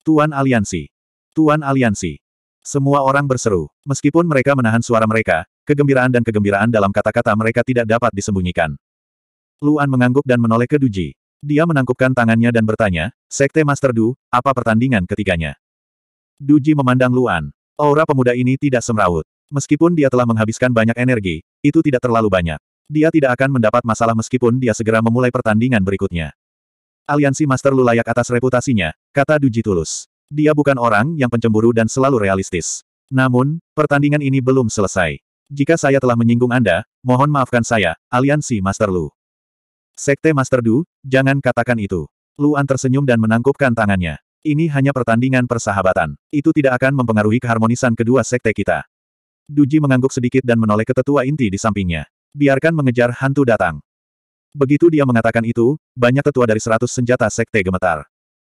Tuan Aliansi. Tuan Aliansi. Semua orang berseru. Meskipun mereka menahan suara mereka, Kegembiraan dan kegembiraan dalam kata-kata mereka tidak dapat disembunyikan. Luan mengangguk dan menoleh ke Duji. Dia menangkupkan tangannya dan bertanya, Sekte Master Du, apa pertandingan ketiganya? Duji memandang Luan. Aura pemuda ini tidak semrawut. Meskipun dia telah menghabiskan banyak energi, itu tidak terlalu banyak. Dia tidak akan mendapat masalah meskipun dia segera memulai pertandingan berikutnya. Aliansi Master Lu layak atas reputasinya, kata Duji tulus. Dia bukan orang yang pencemburu dan selalu realistis. Namun, pertandingan ini belum selesai. Jika saya telah menyinggung Anda, mohon maafkan saya, aliansi Master Lu. Sekte Master Du, jangan katakan itu. Luan tersenyum dan menangkupkan tangannya. Ini hanya pertandingan persahabatan. Itu tidak akan mempengaruhi keharmonisan kedua sekte kita. Duji mengangguk sedikit dan menoleh ke tetua inti di sampingnya. Biarkan mengejar hantu datang. Begitu dia mengatakan itu, banyak tetua dari seratus senjata sekte gemetar.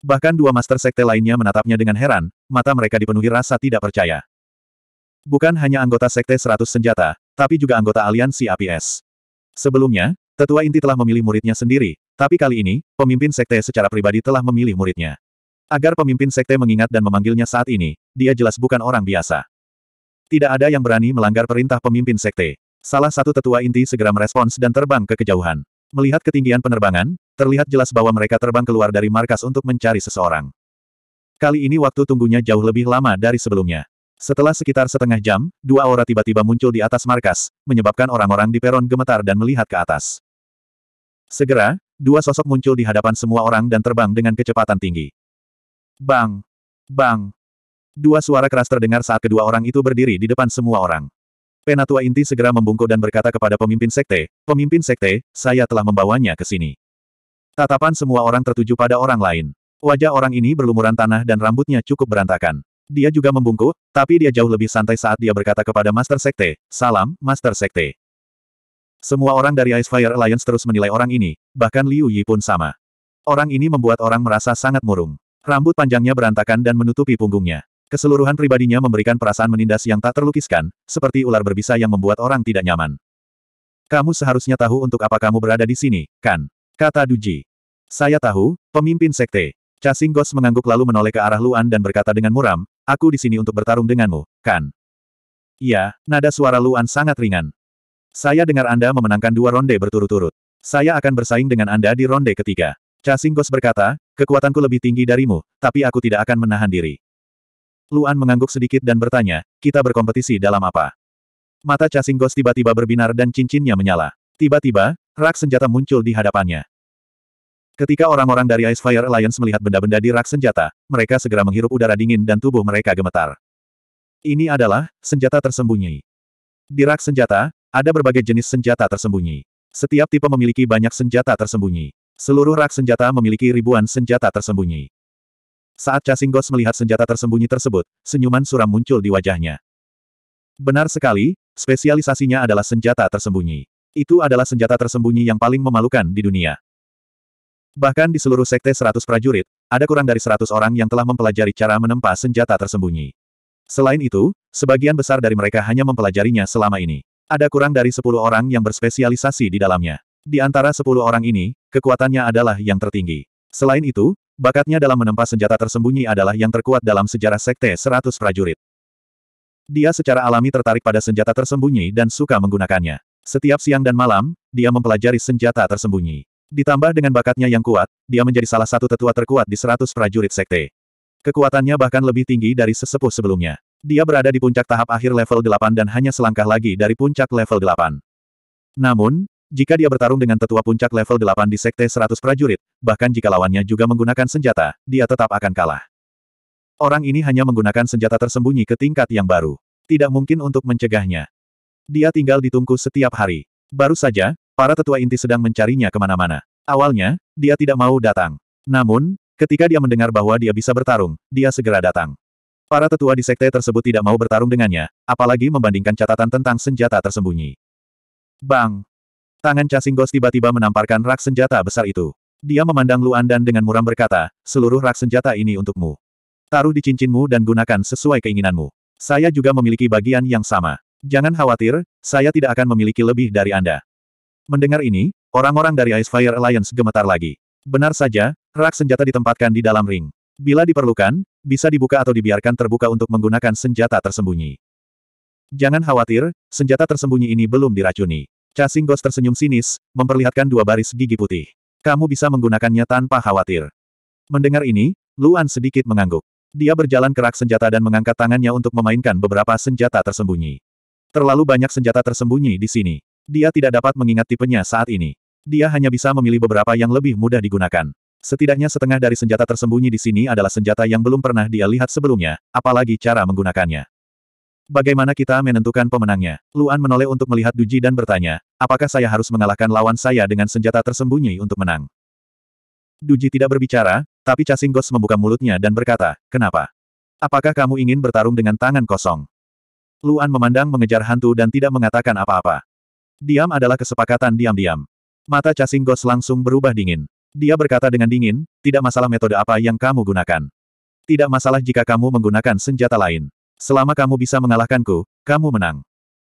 Bahkan dua master sekte lainnya menatapnya dengan heran, mata mereka dipenuhi rasa tidak percaya. Bukan hanya anggota Sekte 100 Senjata, tapi juga anggota aliansi APS. Sebelumnya, tetua inti telah memilih muridnya sendiri, tapi kali ini, pemimpin Sekte secara pribadi telah memilih muridnya. Agar pemimpin Sekte mengingat dan memanggilnya saat ini, dia jelas bukan orang biasa. Tidak ada yang berani melanggar perintah pemimpin Sekte. Salah satu tetua inti segera merespons dan terbang ke kejauhan. Melihat ketinggian penerbangan, terlihat jelas bahwa mereka terbang keluar dari markas untuk mencari seseorang. Kali ini waktu tunggunya jauh lebih lama dari sebelumnya. Setelah sekitar setengah jam, dua aura tiba-tiba muncul di atas markas, menyebabkan orang-orang di peron gemetar dan melihat ke atas. Segera, dua sosok muncul di hadapan semua orang dan terbang dengan kecepatan tinggi. Bang! Bang! Dua suara keras terdengar saat kedua orang itu berdiri di depan semua orang. Penatua inti segera membungkuk dan berkata kepada pemimpin sekte, Pemimpin sekte, saya telah membawanya ke sini. Tatapan semua orang tertuju pada orang lain. Wajah orang ini berlumuran tanah dan rambutnya cukup berantakan. Dia juga membungkuk, tapi dia jauh lebih santai saat dia berkata kepada Master Sekte, Salam, Master Sekte. Semua orang dari Ice Fire Alliance terus menilai orang ini, bahkan Liu Yi pun sama. Orang ini membuat orang merasa sangat murung. Rambut panjangnya berantakan dan menutupi punggungnya. Keseluruhan pribadinya memberikan perasaan menindas yang tak terlukiskan, seperti ular berbisa yang membuat orang tidak nyaman. Kamu seharusnya tahu untuk apa kamu berada di sini, kan? Kata Duji. Saya tahu, pemimpin sekte. Casing Ghost mengangguk lalu menoleh ke arah Luan dan berkata dengan muram, aku di sini untuk bertarung denganmu, kan? Iya, nada suara Luan sangat ringan. Saya dengar Anda memenangkan dua ronde berturut-turut. Saya akan bersaing dengan Anda di ronde ketiga. Casingkos berkata, kekuatanku lebih tinggi darimu, tapi aku tidak akan menahan diri. Luan mengangguk sedikit dan bertanya, kita berkompetisi dalam apa? Mata Casingkos tiba-tiba berbinar dan cincinnya menyala. Tiba-tiba, rak senjata muncul di hadapannya. Ketika orang-orang dari Ice Fire Alliance melihat benda-benda di rak senjata, mereka segera menghirup udara dingin dan tubuh mereka gemetar. Ini adalah senjata tersembunyi. Di rak senjata, ada berbagai jenis senjata tersembunyi. Setiap tipe memiliki banyak senjata tersembunyi. Seluruh rak senjata memiliki ribuan senjata tersembunyi. Saat Ghost melihat senjata tersembunyi tersebut, senyuman suram muncul di wajahnya. Benar sekali, spesialisasinya adalah senjata tersembunyi. Itu adalah senjata tersembunyi yang paling memalukan di dunia. Bahkan di seluruh sekte 100 prajurit, ada kurang dari 100 orang yang telah mempelajari cara menempa senjata tersembunyi. Selain itu, sebagian besar dari mereka hanya mempelajarinya selama ini. Ada kurang dari 10 orang yang berspesialisasi di dalamnya. Di antara 10 orang ini, kekuatannya adalah yang tertinggi. Selain itu, bakatnya dalam menempa senjata tersembunyi adalah yang terkuat dalam sejarah sekte 100 prajurit. Dia secara alami tertarik pada senjata tersembunyi dan suka menggunakannya. Setiap siang dan malam, dia mempelajari senjata tersembunyi. Ditambah dengan bakatnya yang kuat, dia menjadi salah satu tetua terkuat di seratus prajurit sekte. Kekuatannya bahkan lebih tinggi dari sesepuh sebelumnya. Dia berada di puncak tahap akhir level 8 dan hanya selangkah lagi dari puncak level 8. Namun, jika dia bertarung dengan tetua puncak level 8 di sekte 100 prajurit, bahkan jika lawannya juga menggunakan senjata, dia tetap akan kalah. Orang ini hanya menggunakan senjata tersembunyi ke tingkat yang baru. Tidak mungkin untuk mencegahnya. Dia tinggal ditunggu setiap hari. Baru saja, Para tetua inti sedang mencarinya kemana-mana. Awalnya, dia tidak mau datang. Namun, ketika dia mendengar bahwa dia bisa bertarung, dia segera datang. Para tetua di sekte tersebut tidak mau bertarung dengannya, apalagi membandingkan catatan tentang senjata tersembunyi. Bang! Tangan casing Ghost tiba-tiba menamparkan rak senjata besar itu. Dia memandang Luan dan dengan muram berkata, seluruh rak senjata ini untukmu. Taruh di cincinmu dan gunakan sesuai keinginanmu. Saya juga memiliki bagian yang sama. Jangan khawatir, saya tidak akan memiliki lebih dari Anda. Mendengar ini, orang-orang dari Ice Fire Alliance gemetar lagi. Benar saja, rak senjata ditempatkan di dalam ring. Bila diperlukan, bisa dibuka atau dibiarkan terbuka untuk menggunakan senjata tersembunyi. Jangan khawatir, senjata tersembunyi ini belum diracuni. Casing Ghost tersenyum sinis, memperlihatkan dua baris gigi putih. Kamu bisa menggunakannya tanpa khawatir. Mendengar ini, Luan sedikit mengangguk. Dia berjalan ke rak senjata dan mengangkat tangannya untuk memainkan beberapa senjata tersembunyi. Terlalu banyak senjata tersembunyi di sini. Dia tidak dapat mengingat tipenya saat ini. Dia hanya bisa memilih beberapa yang lebih mudah digunakan. Setidaknya setengah dari senjata tersembunyi di sini adalah senjata yang belum pernah dia lihat sebelumnya, apalagi cara menggunakannya. Bagaimana kita menentukan pemenangnya? Luan menoleh untuk melihat Duji dan bertanya, apakah saya harus mengalahkan lawan saya dengan senjata tersembunyi untuk menang? Duji tidak berbicara, tapi Casing Ghost membuka mulutnya dan berkata, kenapa? Apakah kamu ingin bertarung dengan tangan kosong? Luan memandang mengejar hantu dan tidak mengatakan apa-apa. Diam adalah kesepakatan diam-diam. Mata casing Ghost langsung berubah dingin. Dia berkata dengan dingin, tidak masalah metode apa yang kamu gunakan. Tidak masalah jika kamu menggunakan senjata lain. Selama kamu bisa mengalahkanku, kamu menang.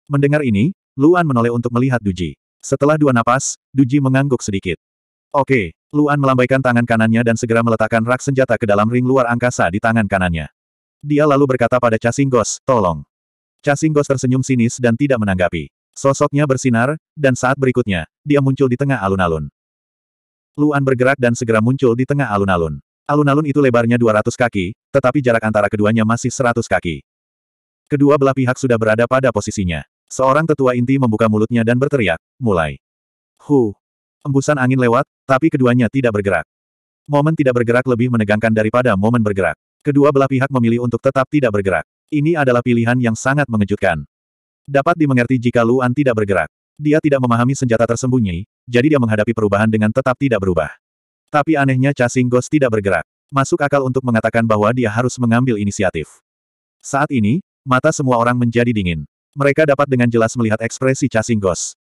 Mendengar ini, Luan menoleh untuk melihat Duji. Setelah dua napas, Duji mengangguk sedikit. Oke, Luan melambaikan tangan kanannya dan segera meletakkan rak senjata ke dalam ring luar angkasa di tangan kanannya. Dia lalu berkata pada Casinggos, tolong. Casinggos tersenyum sinis dan tidak menanggapi. Sosoknya bersinar, dan saat berikutnya, dia muncul di tengah alun-alun. Luan bergerak dan segera muncul di tengah alun-alun. Alun-alun itu lebarnya 200 kaki, tetapi jarak antara keduanya masih 100 kaki. Kedua belah pihak sudah berada pada posisinya. Seorang tetua inti membuka mulutnya dan berteriak, mulai. Hu. Embusan angin lewat, tapi keduanya tidak bergerak. Momen tidak bergerak lebih menegangkan daripada momen bergerak. Kedua belah pihak memilih untuk tetap tidak bergerak. Ini adalah pilihan yang sangat mengejutkan. Dapat dimengerti jika Luan tidak bergerak. Dia tidak memahami senjata tersembunyi, jadi dia menghadapi perubahan dengan tetap tidak berubah. Tapi anehnya Chasing Ghost tidak bergerak. Masuk akal untuk mengatakan bahwa dia harus mengambil inisiatif. Saat ini, mata semua orang menjadi dingin. Mereka dapat dengan jelas melihat ekspresi Chasing Ghost.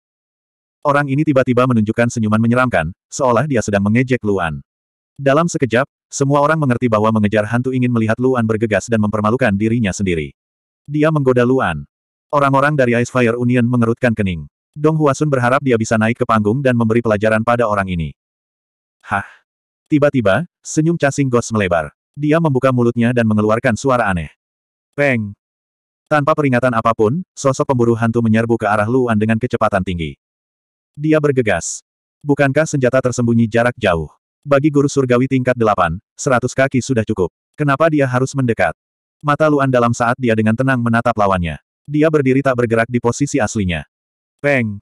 Orang ini tiba-tiba menunjukkan senyuman menyeramkan, seolah dia sedang mengejek Luan. Dalam sekejap, semua orang mengerti bahwa mengejar hantu ingin melihat Luan bergegas dan mempermalukan dirinya sendiri. Dia menggoda Luan. Orang-orang dari Ice Fire Union mengerutkan kening. Dong Huasun berharap dia bisa naik ke panggung dan memberi pelajaran pada orang ini. Hah? Tiba-tiba, senyum cacing Ghost melebar. Dia membuka mulutnya dan mengeluarkan suara aneh. Peng! Tanpa peringatan apapun, sosok pemburu hantu menyerbu ke arah Luan dengan kecepatan tinggi. Dia bergegas. Bukankah senjata tersembunyi jarak jauh? Bagi guru surgawi tingkat delapan, seratus kaki sudah cukup. Kenapa dia harus mendekat? Mata Luan dalam saat dia dengan tenang menatap lawannya. Dia berdiri tak bergerak di posisi aslinya. Peng!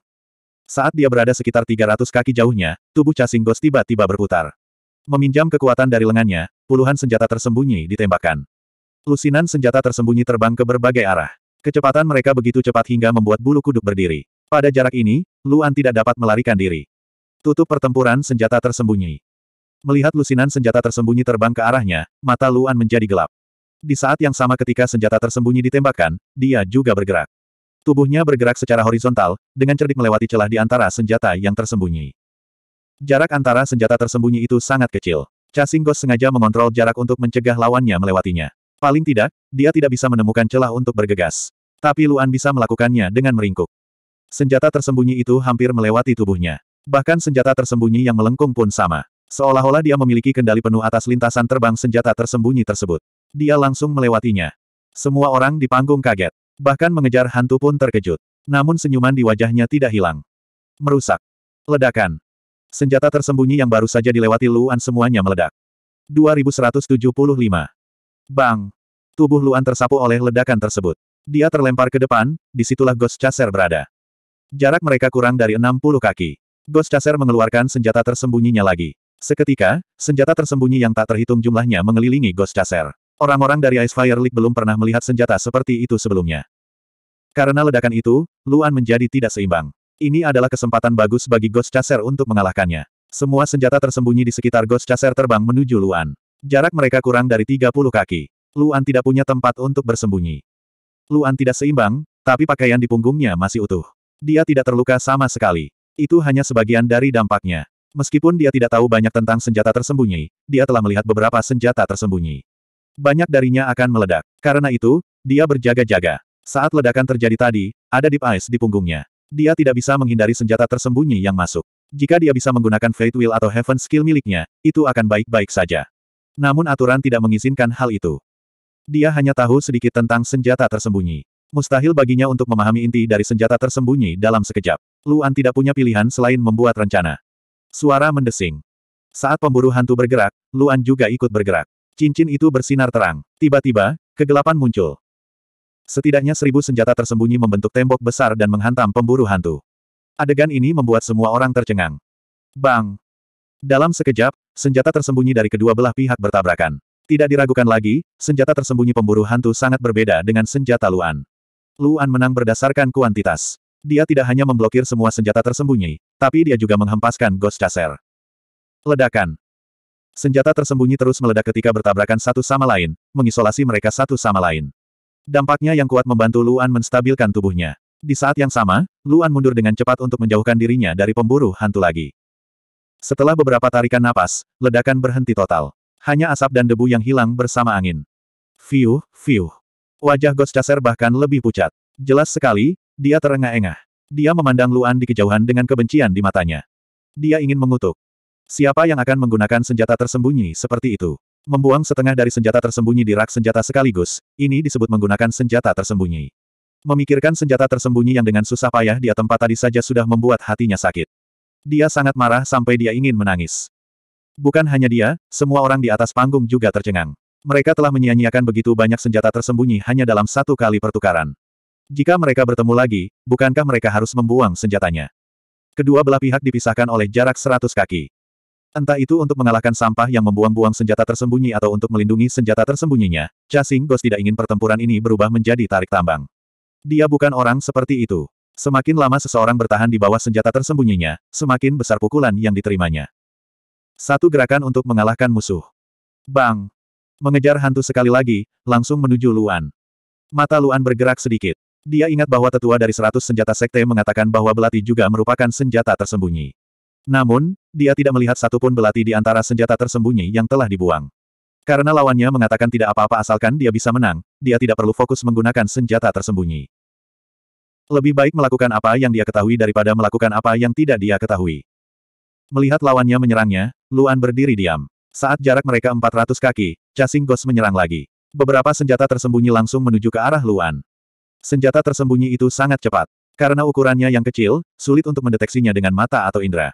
Saat dia berada sekitar 300 kaki jauhnya, tubuh casing ghost tiba-tiba berputar. Meminjam kekuatan dari lengannya, puluhan senjata tersembunyi ditembakkan. Lusinan senjata tersembunyi terbang ke berbagai arah. Kecepatan mereka begitu cepat hingga membuat bulu kuduk berdiri. Pada jarak ini, Luan tidak dapat melarikan diri. Tutup pertempuran senjata tersembunyi. Melihat lusinan senjata tersembunyi terbang ke arahnya, mata Luan menjadi gelap. Di saat yang sama ketika senjata tersembunyi ditembakkan, dia juga bergerak. Tubuhnya bergerak secara horizontal, dengan cerdik melewati celah di antara senjata yang tersembunyi. Jarak antara senjata tersembunyi itu sangat kecil. Casingos sengaja mengontrol jarak untuk mencegah lawannya melewatinya. Paling tidak, dia tidak bisa menemukan celah untuk bergegas. Tapi Luan bisa melakukannya dengan meringkuk. Senjata tersembunyi itu hampir melewati tubuhnya. Bahkan senjata tersembunyi yang melengkung pun sama. Seolah-olah dia memiliki kendali penuh atas lintasan terbang senjata tersembunyi tersebut. Dia langsung melewatinya. Semua orang di panggung kaget. Bahkan mengejar hantu pun terkejut. Namun senyuman di wajahnya tidak hilang. Merusak. Ledakan. Senjata tersembunyi yang baru saja dilewati Luan semuanya meledak. 2175. Bang! Tubuh Luan tersapu oleh ledakan tersebut. Dia terlempar ke depan, disitulah Ghost Chaser berada. Jarak mereka kurang dari 60 kaki. Ghost Chaser mengeluarkan senjata tersembunyinya lagi. Seketika, senjata tersembunyi yang tak terhitung jumlahnya mengelilingi Ghost Chaser. Orang-orang dari Ice Fire League belum pernah melihat senjata seperti itu sebelumnya. Karena ledakan itu, Luan menjadi tidak seimbang. Ini adalah kesempatan bagus bagi Ghost Chaser untuk mengalahkannya. Semua senjata tersembunyi di sekitar Ghost Chaser terbang menuju Luan. Jarak mereka kurang dari 30 kaki. Luan tidak punya tempat untuk bersembunyi. Luan tidak seimbang, tapi pakaian di punggungnya masih utuh. Dia tidak terluka sama sekali. Itu hanya sebagian dari dampaknya. Meskipun dia tidak tahu banyak tentang senjata tersembunyi, dia telah melihat beberapa senjata tersembunyi banyak darinya akan meledak. Karena itu, dia berjaga-jaga. Saat ledakan terjadi tadi, ada deep ice di punggungnya. Dia tidak bisa menghindari senjata tersembunyi yang masuk. Jika dia bisa menggunakan Fate Will atau Heaven Skill miliknya, itu akan baik-baik saja. Namun aturan tidak mengizinkan hal itu. Dia hanya tahu sedikit tentang senjata tersembunyi. Mustahil baginya untuk memahami inti dari senjata tersembunyi dalam sekejap. Luan tidak punya pilihan selain membuat rencana. Suara mendesing. Saat pemburu hantu bergerak, Luan juga ikut bergerak. Cincin itu bersinar terang. Tiba-tiba, kegelapan muncul. Setidaknya seribu senjata tersembunyi membentuk tembok besar dan menghantam pemburu hantu. Adegan ini membuat semua orang tercengang. Bang! Dalam sekejap, senjata tersembunyi dari kedua belah pihak bertabrakan. Tidak diragukan lagi, senjata tersembunyi pemburu hantu sangat berbeda dengan senjata Luan. Luan menang berdasarkan kuantitas. Dia tidak hanya memblokir semua senjata tersembunyi, tapi dia juga menghempaskan Ghost Chaser. Ledakan. Senjata tersembunyi terus meledak ketika bertabrakan satu sama lain, mengisolasi mereka satu sama lain. Dampaknya yang kuat membantu Luan menstabilkan tubuhnya. Di saat yang sama, Luan mundur dengan cepat untuk menjauhkan dirinya dari pemburu hantu lagi. Setelah beberapa tarikan napas, ledakan berhenti total. Hanya asap dan debu yang hilang bersama angin. Fiuh, fiuh. Wajah Ghost Chaser bahkan lebih pucat. Jelas sekali, dia terengah-engah. Dia memandang Luan di kejauhan dengan kebencian di matanya. Dia ingin mengutuk. Siapa yang akan menggunakan senjata tersembunyi seperti itu? Membuang setengah dari senjata tersembunyi di rak senjata sekaligus, ini disebut menggunakan senjata tersembunyi. Memikirkan senjata tersembunyi yang dengan susah payah dia tempat tadi saja sudah membuat hatinya sakit. Dia sangat marah sampai dia ingin menangis. Bukan hanya dia, semua orang di atas panggung juga tercengang. Mereka telah menyia-nyiakan begitu banyak senjata tersembunyi hanya dalam satu kali pertukaran. Jika mereka bertemu lagi, bukankah mereka harus membuang senjatanya? Kedua belah pihak dipisahkan oleh jarak seratus kaki. Entah itu untuk mengalahkan sampah yang membuang-buang senjata tersembunyi atau untuk melindungi senjata tersembunyinya, Chasing Ghost tidak ingin pertempuran ini berubah menjadi tarik tambang. Dia bukan orang seperti itu. Semakin lama seseorang bertahan di bawah senjata tersembunyinya, semakin besar pukulan yang diterimanya. Satu gerakan untuk mengalahkan musuh. Bang! Mengejar hantu sekali lagi, langsung menuju Luan. Mata Luan bergerak sedikit. Dia ingat bahwa tetua dari seratus senjata sekte mengatakan bahwa belati juga merupakan senjata tersembunyi. Namun, dia tidak melihat satupun belati di antara senjata tersembunyi yang telah dibuang. Karena lawannya mengatakan tidak apa-apa asalkan dia bisa menang, dia tidak perlu fokus menggunakan senjata tersembunyi. Lebih baik melakukan apa yang dia ketahui daripada melakukan apa yang tidak dia ketahui. Melihat lawannya menyerangnya, Luan berdiri diam. Saat jarak mereka 400 kaki, Casing Ghost menyerang lagi. Beberapa senjata tersembunyi langsung menuju ke arah Luan. Senjata tersembunyi itu sangat cepat. Karena ukurannya yang kecil, sulit untuk mendeteksinya dengan mata atau indera.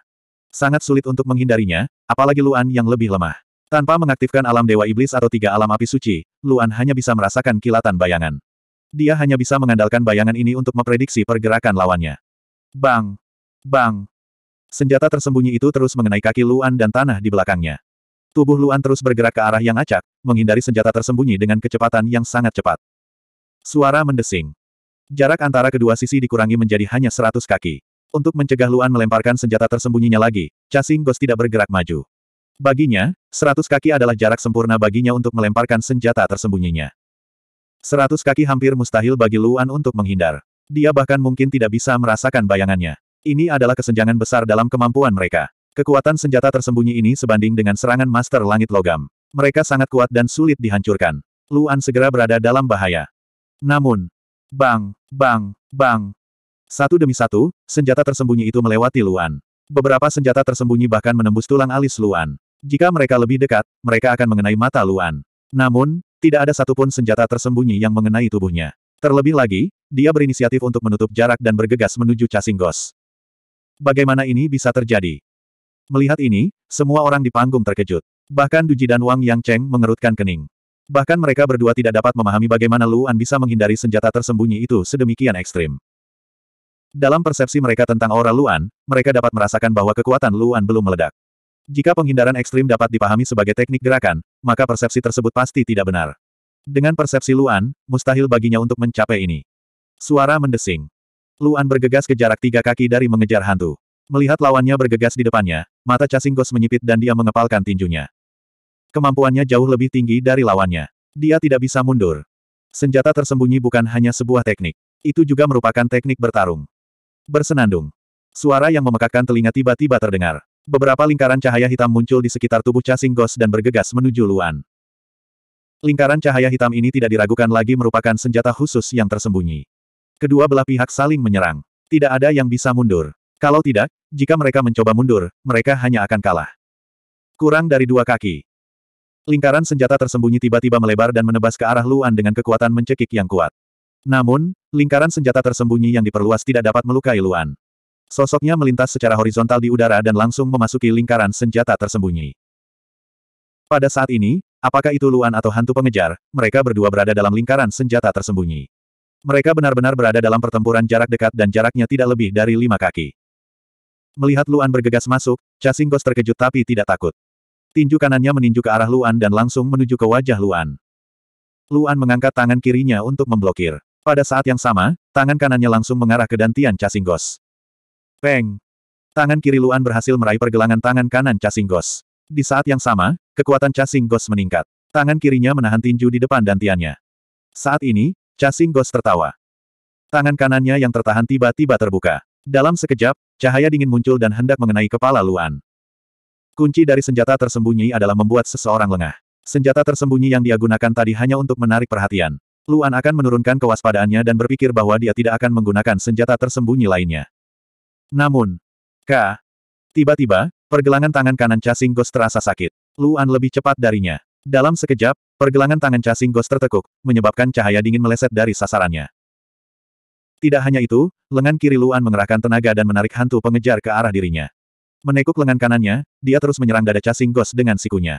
Sangat sulit untuk menghindarinya, apalagi Luan yang lebih lemah. Tanpa mengaktifkan alam Dewa Iblis atau tiga alam api suci, Luan hanya bisa merasakan kilatan bayangan. Dia hanya bisa mengandalkan bayangan ini untuk memprediksi pergerakan lawannya. Bang! Bang! Senjata tersembunyi itu terus mengenai kaki Luan dan tanah di belakangnya. Tubuh Luan terus bergerak ke arah yang acak, menghindari senjata tersembunyi dengan kecepatan yang sangat cepat. Suara mendesing. Jarak antara kedua sisi dikurangi menjadi hanya seratus kaki. Untuk mencegah Luan melemparkan senjata tersembunyinya lagi, Casing Ghost tidak bergerak maju. Baginya, seratus kaki adalah jarak sempurna baginya untuk melemparkan senjata tersembunyinya. Seratus kaki hampir mustahil bagi Luan untuk menghindar. Dia bahkan mungkin tidak bisa merasakan bayangannya. Ini adalah kesenjangan besar dalam kemampuan mereka. Kekuatan senjata tersembunyi ini sebanding dengan serangan Master Langit Logam. Mereka sangat kuat dan sulit dihancurkan. Luan segera berada dalam bahaya. Namun, bang, bang, bang, satu demi satu, senjata tersembunyi itu melewati Luan. Beberapa senjata tersembunyi bahkan menembus tulang alis Luan. Jika mereka lebih dekat, mereka akan mengenai mata Luan. Namun, tidak ada satupun senjata tersembunyi yang mengenai tubuhnya. Terlebih lagi, dia berinisiatif untuk menutup jarak dan bergegas menuju Casinggos. Bagaimana ini bisa terjadi? Melihat ini, semua orang di panggung terkejut. Bahkan Duji dan Wang Yang Cheng mengerutkan kening. Bahkan mereka berdua tidak dapat memahami bagaimana Luan bisa menghindari senjata tersembunyi itu sedemikian ekstrim. Dalam persepsi mereka tentang aura Luan, mereka dapat merasakan bahwa kekuatan Luan belum meledak. Jika penghindaran ekstrim dapat dipahami sebagai teknik gerakan, maka persepsi tersebut pasti tidak benar. Dengan persepsi Luan, mustahil baginya untuk mencapai ini. Suara mendesing. Luan bergegas ke jarak tiga kaki dari mengejar hantu. Melihat lawannya bergegas di depannya, mata Casinggos menyipit dan dia mengepalkan tinjunya. Kemampuannya jauh lebih tinggi dari lawannya. Dia tidak bisa mundur. Senjata tersembunyi bukan hanya sebuah teknik. Itu juga merupakan teknik bertarung. Bersenandung. Suara yang memekakkan telinga tiba-tiba terdengar. Beberapa lingkaran cahaya hitam muncul di sekitar tubuh Casing Ghost dan bergegas menuju Luan. Lingkaran cahaya hitam ini tidak diragukan lagi merupakan senjata khusus yang tersembunyi. Kedua belah pihak saling menyerang. Tidak ada yang bisa mundur. Kalau tidak, jika mereka mencoba mundur, mereka hanya akan kalah. Kurang dari dua kaki. Lingkaran senjata tersembunyi tiba-tiba melebar dan menebas ke arah Luan dengan kekuatan mencekik yang kuat. Namun, lingkaran senjata tersembunyi yang diperluas tidak dapat melukai Luan. Sosoknya melintas secara horizontal di udara dan langsung memasuki lingkaran senjata tersembunyi. Pada saat ini, apakah itu Luan atau hantu pengejar, mereka berdua berada dalam lingkaran senjata tersembunyi. Mereka benar-benar berada dalam pertempuran jarak dekat dan jaraknya tidak lebih dari lima kaki. Melihat Luan bergegas masuk, Chasing Ghost terkejut tapi tidak takut. Tinju kanannya meninju ke arah Luan dan langsung menuju ke wajah Luan. Luan mengangkat tangan kirinya untuk memblokir. Pada saat yang sama, tangan kanannya langsung mengarah ke dantian Casinggos. Peng! Tangan kiri Luan berhasil meraih pergelangan tangan kanan Casinggos. Di saat yang sama, kekuatan Casinggos meningkat. Tangan kirinya menahan tinju di depan dantiannya. Saat ini, Casinggos tertawa. Tangan kanannya yang tertahan tiba-tiba terbuka. Dalam sekejap, cahaya dingin muncul dan hendak mengenai kepala Luan. Kunci dari senjata tersembunyi adalah membuat seseorang lengah. Senjata tersembunyi yang dia gunakan tadi hanya untuk menarik perhatian. Luan akan menurunkan kewaspadaannya dan berpikir bahwa dia tidak akan menggunakan senjata tersembunyi lainnya. Namun, K. Tiba-tiba, pergelangan tangan kanan Casing Ghost terasa sakit. Luan lebih cepat darinya. Dalam sekejap, pergelangan tangan Casing Ghost tertekuk, menyebabkan cahaya dingin meleset dari sasarannya. Tidak hanya itu, lengan kiri Luan mengerahkan tenaga dan menarik hantu pengejar ke arah dirinya. Menekuk lengan kanannya, dia terus menyerang dada Casing Ghost dengan sikunya.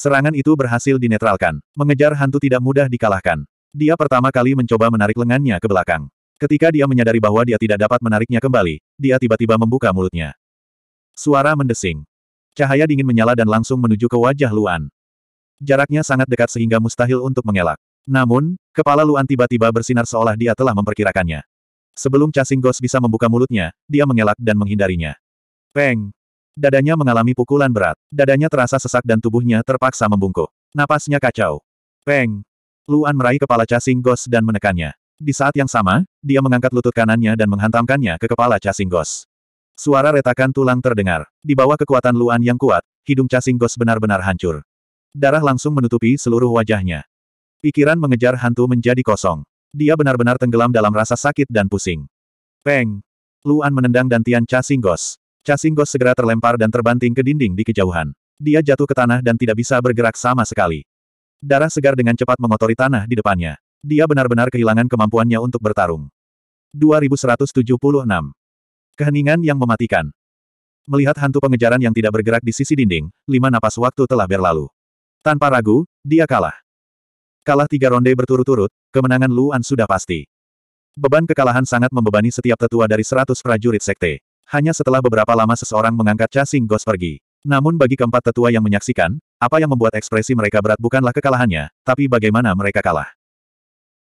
Serangan itu berhasil dinetralkan. Mengejar hantu tidak mudah dikalahkan. Dia pertama kali mencoba menarik lengannya ke belakang. Ketika dia menyadari bahwa dia tidak dapat menariknya kembali, dia tiba-tiba membuka mulutnya. Suara mendesing. Cahaya dingin menyala dan langsung menuju ke wajah Luan. Jaraknya sangat dekat sehingga mustahil untuk mengelak. Namun, kepala Luan tiba-tiba bersinar seolah dia telah memperkirakannya. Sebelum Casing Ghost bisa membuka mulutnya, dia mengelak dan menghindarinya. Peng! Dadanya mengalami pukulan berat. Dadanya terasa sesak dan tubuhnya terpaksa membungkuk. Napasnya kacau. Peng! Luan meraih kepala Casing Ghost dan menekannya. Di saat yang sama, dia mengangkat lutut kanannya dan menghantamkannya ke kepala Casing Ghost. Suara retakan tulang terdengar. Di bawah kekuatan Luan yang kuat, hidung Casing Ghost benar-benar hancur. Darah langsung menutupi seluruh wajahnya. Pikiran mengejar hantu menjadi kosong. Dia benar-benar tenggelam dalam rasa sakit dan pusing. Peng! Luan menendang dantian Casing Ghost. Casinggos segera terlempar dan terbanting ke dinding di kejauhan. Dia jatuh ke tanah dan tidak bisa bergerak sama sekali. Darah segar dengan cepat mengotori tanah di depannya. Dia benar-benar kehilangan kemampuannya untuk bertarung. 2176. Keheningan yang mematikan. Melihat hantu pengejaran yang tidak bergerak di sisi dinding, lima napas waktu telah berlalu. Tanpa ragu, dia kalah. Kalah tiga ronde berturut-turut, kemenangan Luan sudah pasti. Beban kekalahan sangat membebani setiap tetua dari seratus prajurit sekte. Hanya setelah beberapa lama seseorang mengangkat casing Ghost pergi. Namun bagi keempat tetua yang menyaksikan, apa yang membuat ekspresi mereka berat bukanlah kekalahannya, tapi bagaimana mereka kalah.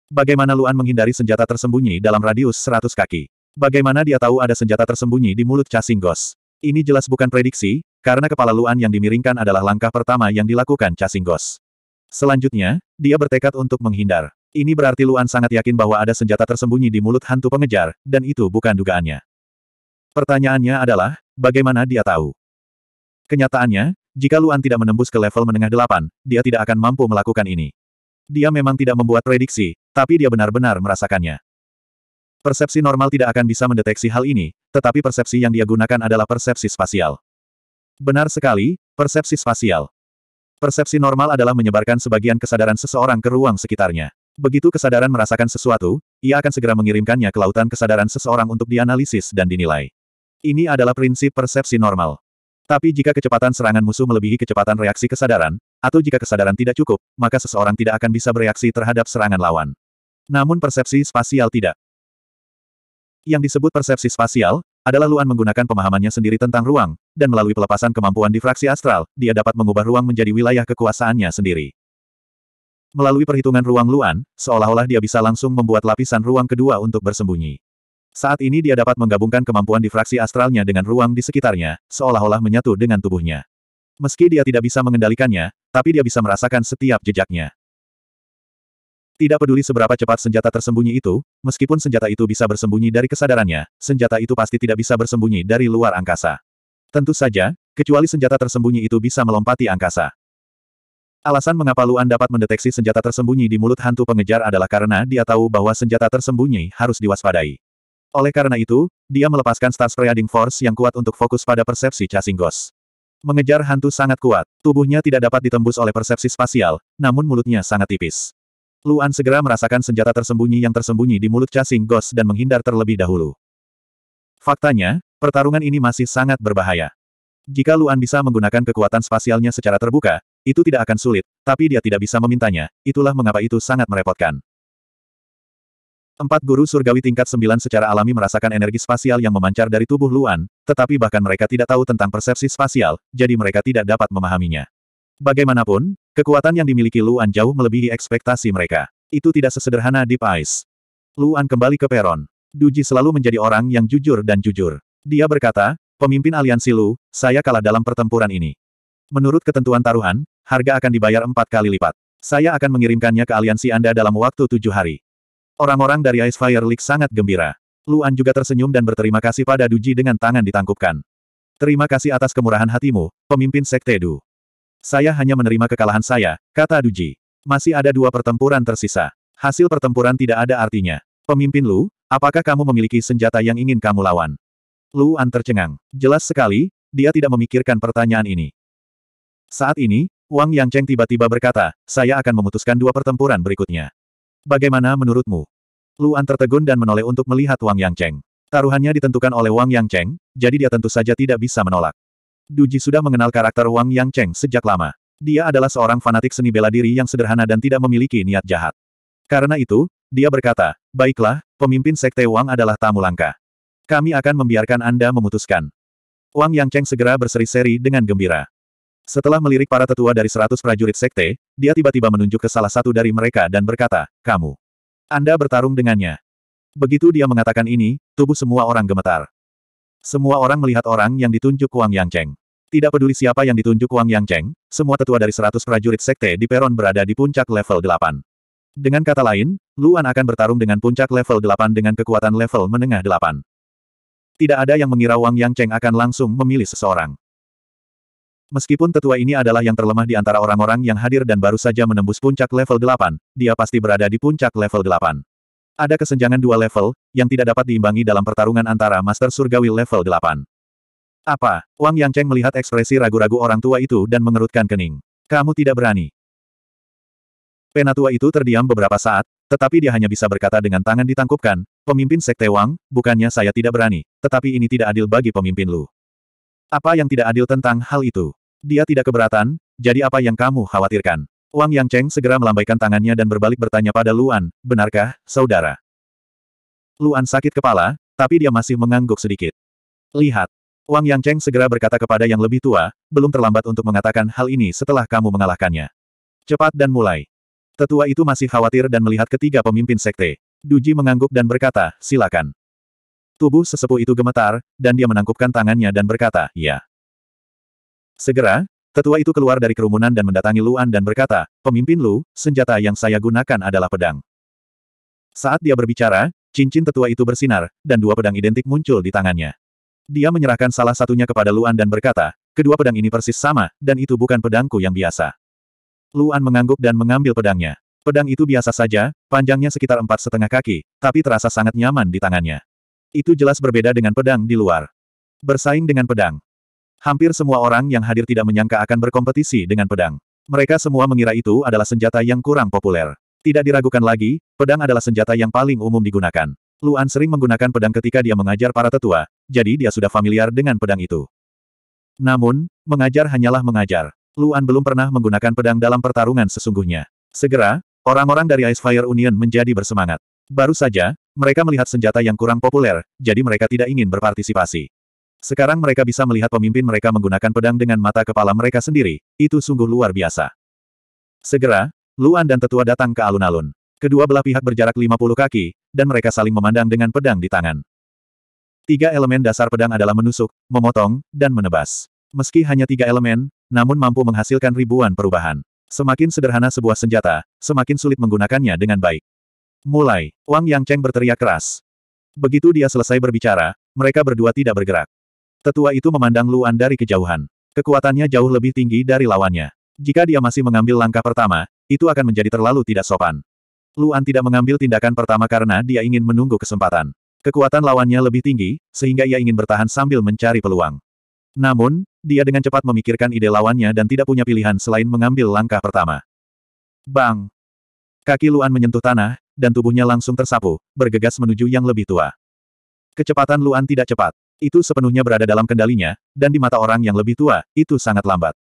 Bagaimana Luan menghindari senjata tersembunyi dalam radius 100 kaki. Bagaimana dia tahu ada senjata tersembunyi di mulut casing Ghost. Ini jelas bukan prediksi, karena kepala Luan yang dimiringkan adalah langkah pertama yang dilakukan casing Ghost. Selanjutnya, dia bertekad untuk menghindar. Ini berarti Luan sangat yakin bahwa ada senjata tersembunyi di mulut hantu pengejar, dan itu bukan dugaannya. Pertanyaannya adalah, bagaimana dia tahu? Kenyataannya, jika Luan tidak menembus ke level menengah delapan, dia tidak akan mampu melakukan ini. Dia memang tidak membuat prediksi, tapi dia benar-benar merasakannya. Persepsi normal tidak akan bisa mendeteksi hal ini, tetapi persepsi yang dia gunakan adalah persepsi spasial. Benar sekali, persepsi spasial. Persepsi normal adalah menyebarkan sebagian kesadaran seseorang ke ruang sekitarnya. Begitu kesadaran merasakan sesuatu, ia akan segera mengirimkannya ke lautan kesadaran seseorang untuk dianalisis dan dinilai. Ini adalah prinsip persepsi normal. Tapi jika kecepatan serangan musuh melebihi kecepatan reaksi kesadaran, atau jika kesadaran tidak cukup, maka seseorang tidak akan bisa bereaksi terhadap serangan lawan. Namun persepsi spasial tidak. Yang disebut persepsi spasial, adalah Luan menggunakan pemahamannya sendiri tentang ruang, dan melalui pelepasan kemampuan difraksi astral, dia dapat mengubah ruang menjadi wilayah kekuasaannya sendiri. Melalui perhitungan ruang Luan, seolah-olah dia bisa langsung membuat lapisan ruang kedua untuk bersembunyi. Saat ini dia dapat menggabungkan kemampuan difraksi astralnya dengan ruang di sekitarnya, seolah-olah menyatu dengan tubuhnya. Meski dia tidak bisa mengendalikannya, tapi dia bisa merasakan setiap jejaknya. Tidak peduli seberapa cepat senjata tersembunyi itu, meskipun senjata itu bisa bersembunyi dari kesadarannya, senjata itu pasti tidak bisa bersembunyi dari luar angkasa. Tentu saja, kecuali senjata tersembunyi itu bisa melompati angkasa. Alasan mengapa Luan dapat mendeteksi senjata tersembunyi di mulut hantu pengejar adalah karena dia tahu bahwa senjata tersembunyi harus diwaspadai. Oleh karena itu, dia melepaskan Star Spreading Force yang kuat untuk fokus pada persepsi Chasing Ghost. Mengejar hantu sangat kuat, tubuhnya tidak dapat ditembus oleh persepsi spasial, namun mulutnya sangat tipis. Luan segera merasakan senjata tersembunyi yang tersembunyi di mulut Chasing Ghost dan menghindar terlebih dahulu. Faktanya, pertarungan ini masih sangat berbahaya. Jika Luan bisa menggunakan kekuatan spasialnya secara terbuka, itu tidak akan sulit, tapi dia tidak bisa memintanya, itulah mengapa itu sangat merepotkan. Empat guru surgawi tingkat sembilan secara alami merasakan energi spasial yang memancar dari tubuh Luan, tetapi bahkan mereka tidak tahu tentang persepsi spasial, jadi mereka tidak dapat memahaminya. Bagaimanapun, kekuatan yang dimiliki Luan jauh melebihi ekspektasi mereka. Itu tidak sesederhana di Pais. Luan kembali ke peron. Duji selalu menjadi orang yang jujur dan jujur. Dia berkata, pemimpin aliansi Lu, saya kalah dalam pertempuran ini. Menurut ketentuan taruhan, harga akan dibayar empat kali lipat. Saya akan mengirimkannya ke aliansi Anda dalam waktu tujuh hari. Orang-orang dari Ice Fire League sangat gembira. Luan juga tersenyum dan berterima kasih pada Duji dengan tangan ditangkupkan. Terima kasih atas kemurahan hatimu, pemimpin Sekte Du. Saya hanya menerima kekalahan saya, kata Duji. Masih ada dua pertempuran tersisa. Hasil pertempuran tidak ada artinya. Pemimpin Lu, apakah kamu memiliki senjata yang ingin kamu lawan? Luan tercengang. Jelas sekali, dia tidak memikirkan pertanyaan ini. Saat ini, Wang Yang Cheng tiba-tiba berkata, saya akan memutuskan dua pertempuran berikutnya. Bagaimana menurutmu? Luan tertegun dan menoleh untuk melihat Wang Yang Cheng. Taruhannya ditentukan oleh Wang Yang Cheng, jadi dia tentu saja tidak bisa menolak. Duji sudah mengenal karakter Wang Yang Cheng sejak lama. Dia adalah seorang fanatik seni bela diri yang sederhana dan tidak memiliki niat jahat. Karena itu, dia berkata, baiklah, pemimpin sekte Wang adalah tamu langka. Kami akan membiarkan Anda memutuskan. Wang Yang Cheng segera berseri-seri dengan gembira. Setelah melirik para tetua dari seratus prajurit sekte, dia tiba-tiba menunjuk ke salah satu dari mereka dan berkata, kamu. Anda bertarung dengannya. Begitu dia mengatakan ini, tubuh semua orang gemetar. Semua orang melihat orang yang ditunjuk Wang Yang Cheng. Tidak peduli siapa yang ditunjuk Wang Yang Cheng, semua tetua dari seratus prajurit sekte di Peron berada di puncak level delapan. Dengan kata lain, Luan akan bertarung dengan puncak level delapan dengan kekuatan level menengah delapan. Tidak ada yang mengira Wang Yang Cheng akan langsung memilih seseorang. Meskipun tetua ini adalah yang terlemah di antara orang-orang yang hadir dan baru saja menembus puncak level 8, dia pasti berada di puncak level 8. Ada kesenjangan dua level, yang tidak dapat diimbangi dalam pertarungan antara Master Surgawi level 8. Apa? Wang Yangcheng melihat ekspresi ragu-ragu orang tua itu dan mengerutkan kening. Kamu tidak berani. Penatua itu terdiam beberapa saat, tetapi dia hanya bisa berkata dengan tangan ditangkupkan, Pemimpin Sekte Wang, bukannya saya tidak berani, tetapi ini tidak adil bagi pemimpin Lu. Apa yang tidak adil tentang hal itu? Dia tidak keberatan, jadi apa yang kamu khawatirkan? Wang Yang Cheng segera melambaikan tangannya dan berbalik bertanya pada Luan, benarkah, saudara? Luan sakit kepala, tapi dia masih mengangguk sedikit. Lihat. Wang Yang Cheng segera berkata kepada yang lebih tua, belum terlambat untuk mengatakan hal ini setelah kamu mengalahkannya. Cepat dan mulai. Tetua itu masih khawatir dan melihat ketiga pemimpin sekte. Duji mengangguk dan berkata, silakan. Tubuh sesepuh itu gemetar, dan dia menangkupkan tangannya dan berkata, ya. Segera, tetua itu keluar dari kerumunan dan mendatangi Luan dan berkata, pemimpin Lu, senjata yang saya gunakan adalah pedang. Saat dia berbicara, cincin tetua itu bersinar, dan dua pedang identik muncul di tangannya. Dia menyerahkan salah satunya kepada Luan dan berkata, kedua pedang ini persis sama, dan itu bukan pedangku yang biasa. Luan mengangguk dan mengambil pedangnya. Pedang itu biasa saja, panjangnya sekitar empat setengah kaki, tapi terasa sangat nyaman di tangannya. Itu jelas berbeda dengan pedang di luar. Bersaing dengan pedang. Hampir semua orang yang hadir tidak menyangka akan berkompetisi dengan pedang. Mereka semua mengira itu adalah senjata yang kurang populer. Tidak diragukan lagi, pedang adalah senjata yang paling umum digunakan. Luan sering menggunakan pedang ketika dia mengajar para tetua, jadi dia sudah familiar dengan pedang itu. Namun, mengajar hanyalah mengajar. Luan belum pernah menggunakan pedang dalam pertarungan sesungguhnya. Segera, orang-orang dari Ice Fire Union menjadi bersemangat. Baru saja, mereka melihat senjata yang kurang populer, jadi mereka tidak ingin berpartisipasi. Sekarang mereka bisa melihat pemimpin mereka menggunakan pedang dengan mata kepala mereka sendiri, itu sungguh luar biasa. Segera, Luan dan tetua datang ke alun-alun. Kedua belah pihak berjarak 50 kaki, dan mereka saling memandang dengan pedang di tangan. Tiga elemen dasar pedang adalah menusuk, memotong, dan menebas. Meski hanya tiga elemen, namun mampu menghasilkan ribuan perubahan. Semakin sederhana sebuah senjata, semakin sulit menggunakannya dengan baik. Mulai, Wang Yang Cheng berteriak keras. Begitu dia selesai berbicara, mereka berdua tidak bergerak. Tetua itu memandang Luan dari kejauhan. Kekuatannya jauh lebih tinggi dari lawannya. Jika dia masih mengambil langkah pertama, itu akan menjadi terlalu tidak sopan. Luan tidak mengambil tindakan pertama karena dia ingin menunggu kesempatan. Kekuatan lawannya lebih tinggi, sehingga ia ingin bertahan sambil mencari peluang. Namun, dia dengan cepat memikirkan ide lawannya dan tidak punya pilihan selain mengambil langkah pertama. Bang! Kaki Luan menyentuh tanah, dan tubuhnya langsung tersapu, bergegas menuju yang lebih tua. Kecepatan Luan tidak cepat. Itu sepenuhnya berada dalam kendalinya, dan di mata orang yang lebih tua, itu sangat lambat.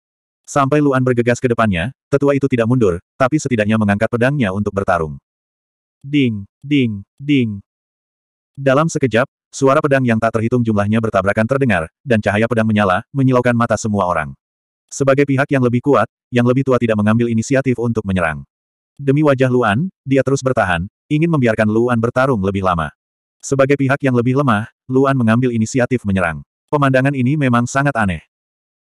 Sampai Luan bergegas ke depannya, tetua itu tidak mundur, tapi setidaknya mengangkat pedangnya untuk bertarung. Ding, ding, ding. Dalam sekejap, suara pedang yang tak terhitung jumlahnya bertabrakan terdengar, dan cahaya pedang menyala, menyilaukan mata semua orang. Sebagai pihak yang lebih kuat, yang lebih tua tidak mengambil inisiatif untuk menyerang. Demi wajah Luan, dia terus bertahan, ingin membiarkan Luan bertarung lebih lama. Sebagai pihak yang lebih lemah, Luan mengambil inisiatif menyerang. Pemandangan ini memang sangat aneh.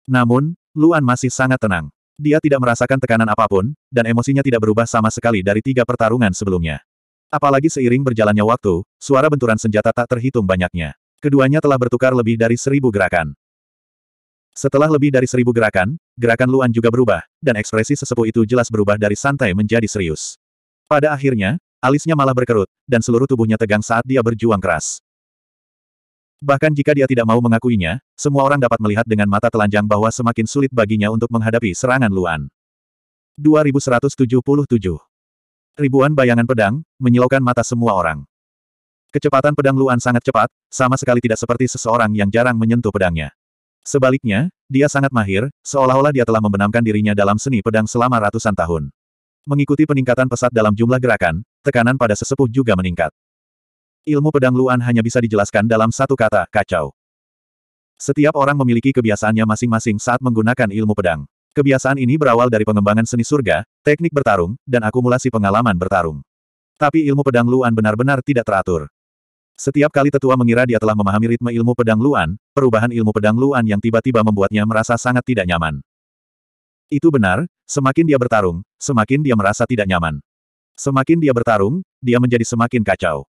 Namun, Luan masih sangat tenang. Dia tidak merasakan tekanan apapun, dan emosinya tidak berubah sama sekali dari tiga pertarungan sebelumnya. Apalagi seiring berjalannya waktu, suara benturan senjata tak terhitung banyaknya. Keduanya telah bertukar lebih dari seribu gerakan. Setelah lebih dari seribu gerakan, gerakan Luan juga berubah, dan ekspresi sesepuh itu jelas berubah dari santai menjadi serius. Pada akhirnya, alisnya malah berkerut, dan seluruh tubuhnya tegang saat dia berjuang keras. Bahkan jika dia tidak mau mengakuinya, semua orang dapat melihat dengan mata telanjang bahwa semakin sulit baginya untuk menghadapi serangan Luan. 2177 Ribuan bayangan pedang, menyilaukan mata semua orang. Kecepatan pedang Luan sangat cepat, sama sekali tidak seperti seseorang yang jarang menyentuh pedangnya. Sebaliknya, dia sangat mahir, seolah-olah dia telah membenamkan dirinya dalam seni pedang selama ratusan tahun. Mengikuti peningkatan pesat dalam jumlah gerakan, tekanan pada sesepuh juga meningkat. Ilmu pedang Luan hanya bisa dijelaskan dalam satu kata, kacau. Setiap orang memiliki kebiasaannya masing-masing saat menggunakan ilmu pedang. Kebiasaan ini berawal dari pengembangan seni surga, teknik bertarung, dan akumulasi pengalaman bertarung. Tapi ilmu pedang Luan benar-benar tidak teratur. Setiap kali tetua mengira dia telah memahami ritme ilmu pedang Luan, perubahan ilmu pedang Luan yang tiba-tiba membuatnya merasa sangat tidak nyaman. Itu benar, semakin dia bertarung, semakin dia merasa tidak nyaman. Semakin dia bertarung, dia menjadi semakin kacau.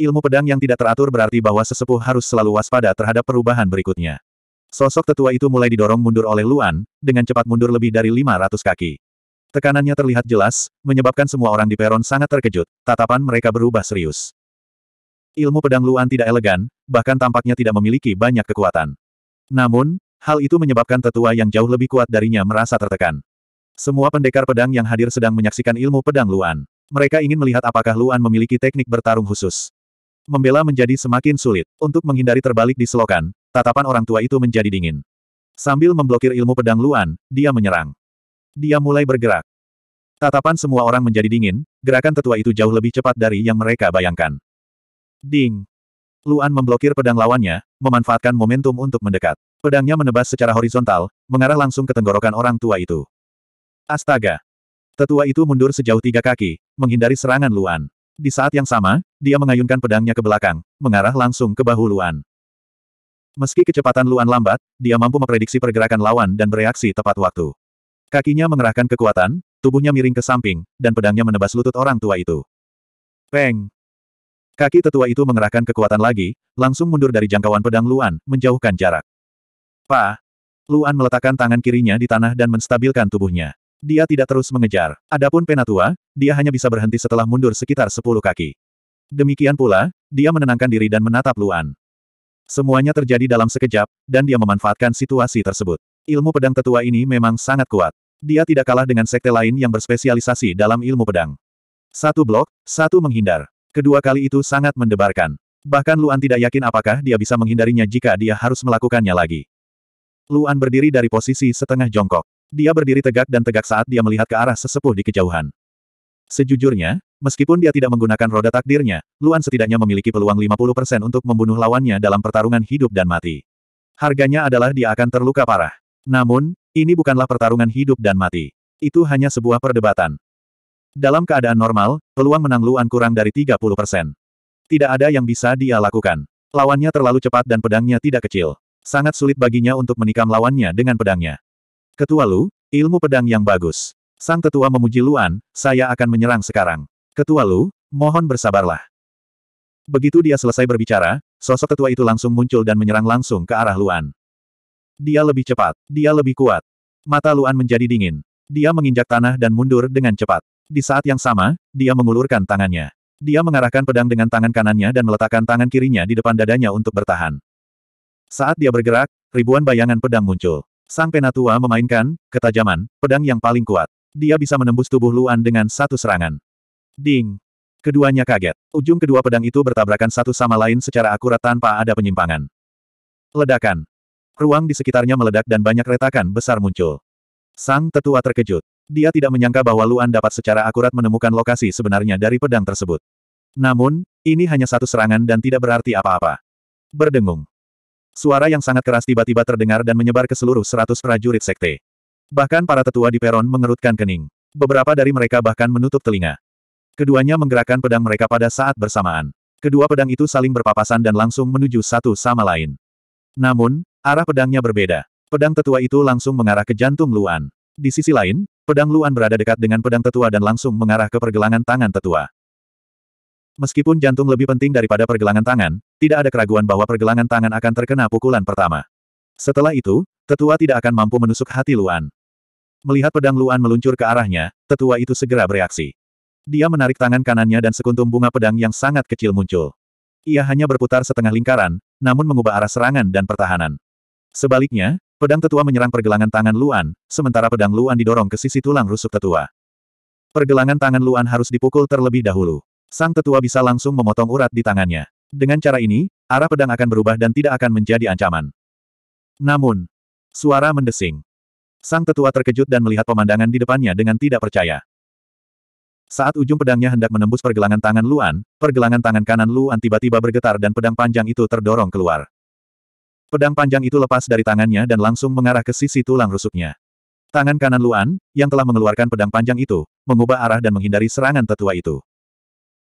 Ilmu pedang yang tidak teratur berarti bahwa sesepuh harus selalu waspada terhadap perubahan berikutnya. Sosok tetua itu mulai didorong mundur oleh Luan, dengan cepat mundur lebih dari 500 kaki. Tekanannya terlihat jelas, menyebabkan semua orang di peron sangat terkejut, tatapan mereka berubah serius. Ilmu pedang Luan tidak elegan, bahkan tampaknya tidak memiliki banyak kekuatan. Namun, hal itu menyebabkan tetua yang jauh lebih kuat darinya merasa tertekan. Semua pendekar pedang yang hadir sedang menyaksikan ilmu pedang Luan. Mereka ingin melihat apakah Luan memiliki teknik bertarung khusus. Membela menjadi semakin sulit. Untuk menghindari terbalik di selokan, tatapan orang tua itu menjadi dingin. Sambil memblokir ilmu pedang Luan, dia menyerang. Dia mulai bergerak. Tatapan semua orang menjadi dingin, gerakan tetua itu jauh lebih cepat dari yang mereka bayangkan. Ding! Luan memblokir pedang lawannya, memanfaatkan momentum untuk mendekat. Pedangnya menebas secara horizontal, mengarah langsung ke tenggorokan orang tua itu. Astaga! Tetua itu mundur sejauh tiga kaki, menghindari serangan Luan. Di saat yang sama, dia mengayunkan pedangnya ke belakang, mengarah langsung ke bahu Luan. Meski kecepatan Luan lambat, dia mampu memprediksi pergerakan lawan dan bereaksi tepat waktu. Kakinya mengerahkan kekuatan, tubuhnya miring ke samping, dan pedangnya menebas lutut orang tua itu. Peng! Kaki tetua itu mengerahkan kekuatan lagi, langsung mundur dari jangkauan pedang Luan, menjauhkan jarak. Pa! Luan meletakkan tangan kirinya di tanah dan menstabilkan tubuhnya. Dia tidak terus mengejar. Adapun Penatua, dia hanya bisa berhenti setelah mundur sekitar sepuluh kaki. Demikian pula, dia menenangkan diri dan menatap Luan. Semuanya terjadi dalam sekejap, dan dia memanfaatkan situasi tersebut. Ilmu pedang tetua ini memang sangat kuat. Dia tidak kalah dengan sekte lain yang berspesialisasi dalam ilmu pedang. Satu blok, satu menghindar. Kedua kali itu sangat mendebarkan. Bahkan Luan tidak yakin apakah dia bisa menghindarinya jika dia harus melakukannya lagi. Luan berdiri dari posisi setengah jongkok. Dia berdiri tegak dan tegak saat dia melihat ke arah sesepuh di kejauhan. Sejujurnya, meskipun dia tidak menggunakan roda takdirnya, Luan setidaknya memiliki peluang 50% untuk membunuh lawannya dalam pertarungan hidup dan mati. Harganya adalah dia akan terluka parah. Namun, ini bukanlah pertarungan hidup dan mati. Itu hanya sebuah perdebatan. Dalam keadaan normal, peluang menang Luan kurang dari 30 persen. Tidak ada yang bisa dia lakukan. Lawannya terlalu cepat dan pedangnya tidak kecil. Sangat sulit baginya untuk menikam lawannya dengan pedangnya. Ketua Lu, ilmu pedang yang bagus. Sang tetua memuji Luan, saya akan menyerang sekarang. Ketua Lu, mohon bersabarlah. Begitu dia selesai berbicara, sosok tetua itu langsung muncul dan menyerang langsung ke arah Luan. Dia lebih cepat, dia lebih kuat. Mata Luan menjadi dingin. Dia menginjak tanah dan mundur dengan cepat. Di saat yang sama, dia mengulurkan tangannya. Dia mengarahkan pedang dengan tangan kanannya dan meletakkan tangan kirinya di depan dadanya untuk bertahan. Saat dia bergerak, ribuan bayangan pedang muncul. Sang Penatua memainkan, ketajaman, pedang yang paling kuat. Dia bisa menembus tubuh Luan dengan satu serangan. Ding! Keduanya kaget. Ujung kedua pedang itu bertabrakan satu sama lain secara akurat tanpa ada penyimpangan. Ledakan. Ruang di sekitarnya meledak dan banyak retakan besar muncul. Sang tetua terkejut. Dia tidak menyangka bahwa Luan dapat secara akurat menemukan lokasi sebenarnya dari pedang tersebut. Namun, ini hanya satu serangan dan tidak berarti apa-apa. Berdengung. Suara yang sangat keras tiba-tiba terdengar dan menyebar ke seluruh seratus prajurit sekte. Bahkan para tetua di peron mengerutkan kening. Beberapa dari mereka bahkan menutup telinga. Keduanya menggerakkan pedang mereka pada saat bersamaan. Kedua pedang itu saling berpapasan dan langsung menuju satu sama lain. Namun, arah pedangnya berbeda. Pedang tetua itu langsung mengarah ke jantung Luan. Di sisi lain, Pedang Luan berada dekat dengan pedang tetua dan langsung mengarah ke pergelangan tangan tetua. Meskipun jantung lebih penting daripada pergelangan tangan, tidak ada keraguan bahwa pergelangan tangan akan terkena pukulan pertama. Setelah itu, tetua tidak akan mampu menusuk hati Luan. Melihat pedang Luan meluncur ke arahnya, tetua itu segera bereaksi. Dia menarik tangan kanannya dan sekuntum bunga pedang yang sangat kecil muncul. Ia hanya berputar setengah lingkaran, namun mengubah arah serangan dan pertahanan. Sebaliknya, Pedang tetua menyerang pergelangan tangan Luan, sementara pedang Luan didorong ke sisi tulang rusuk tetua. Pergelangan tangan Luan harus dipukul terlebih dahulu. Sang tetua bisa langsung memotong urat di tangannya. Dengan cara ini, arah pedang akan berubah dan tidak akan menjadi ancaman. Namun, suara mendesing. Sang tetua terkejut dan melihat pemandangan di depannya dengan tidak percaya. Saat ujung pedangnya hendak menembus pergelangan tangan Luan, pergelangan tangan kanan Luan tiba-tiba bergetar dan pedang panjang itu terdorong keluar. Pedang panjang itu lepas dari tangannya dan langsung mengarah ke sisi tulang rusuknya. Tangan kanan Luan, yang telah mengeluarkan pedang panjang itu, mengubah arah dan menghindari serangan tetua itu.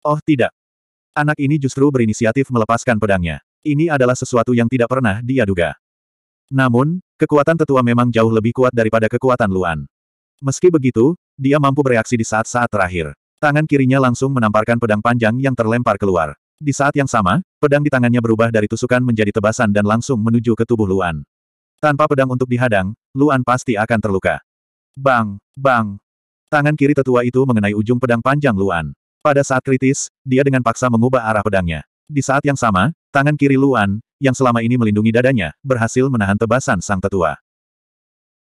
Oh tidak. Anak ini justru berinisiatif melepaskan pedangnya. Ini adalah sesuatu yang tidak pernah dia duga. Namun, kekuatan tetua memang jauh lebih kuat daripada kekuatan Luan. Meski begitu, dia mampu bereaksi di saat-saat terakhir. Tangan kirinya langsung menamparkan pedang panjang yang terlempar keluar. Di saat yang sama, pedang di tangannya berubah dari tusukan menjadi tebasan dan langsung menuju ke tubuh Luan. Tanpa pedang untuk dihadang, Luan pasti akan terluka. Bang, bang. Tangan kiri tetua itu mengenai ujung pedang panjang Luan. Pada saat kritis, dia dengan paksa mengubah arah pedangnya. Di saat yang sama, tangan kiri Luan, yang selama ini melindungi dadanya, berhasil menahan tebasan sang tetua.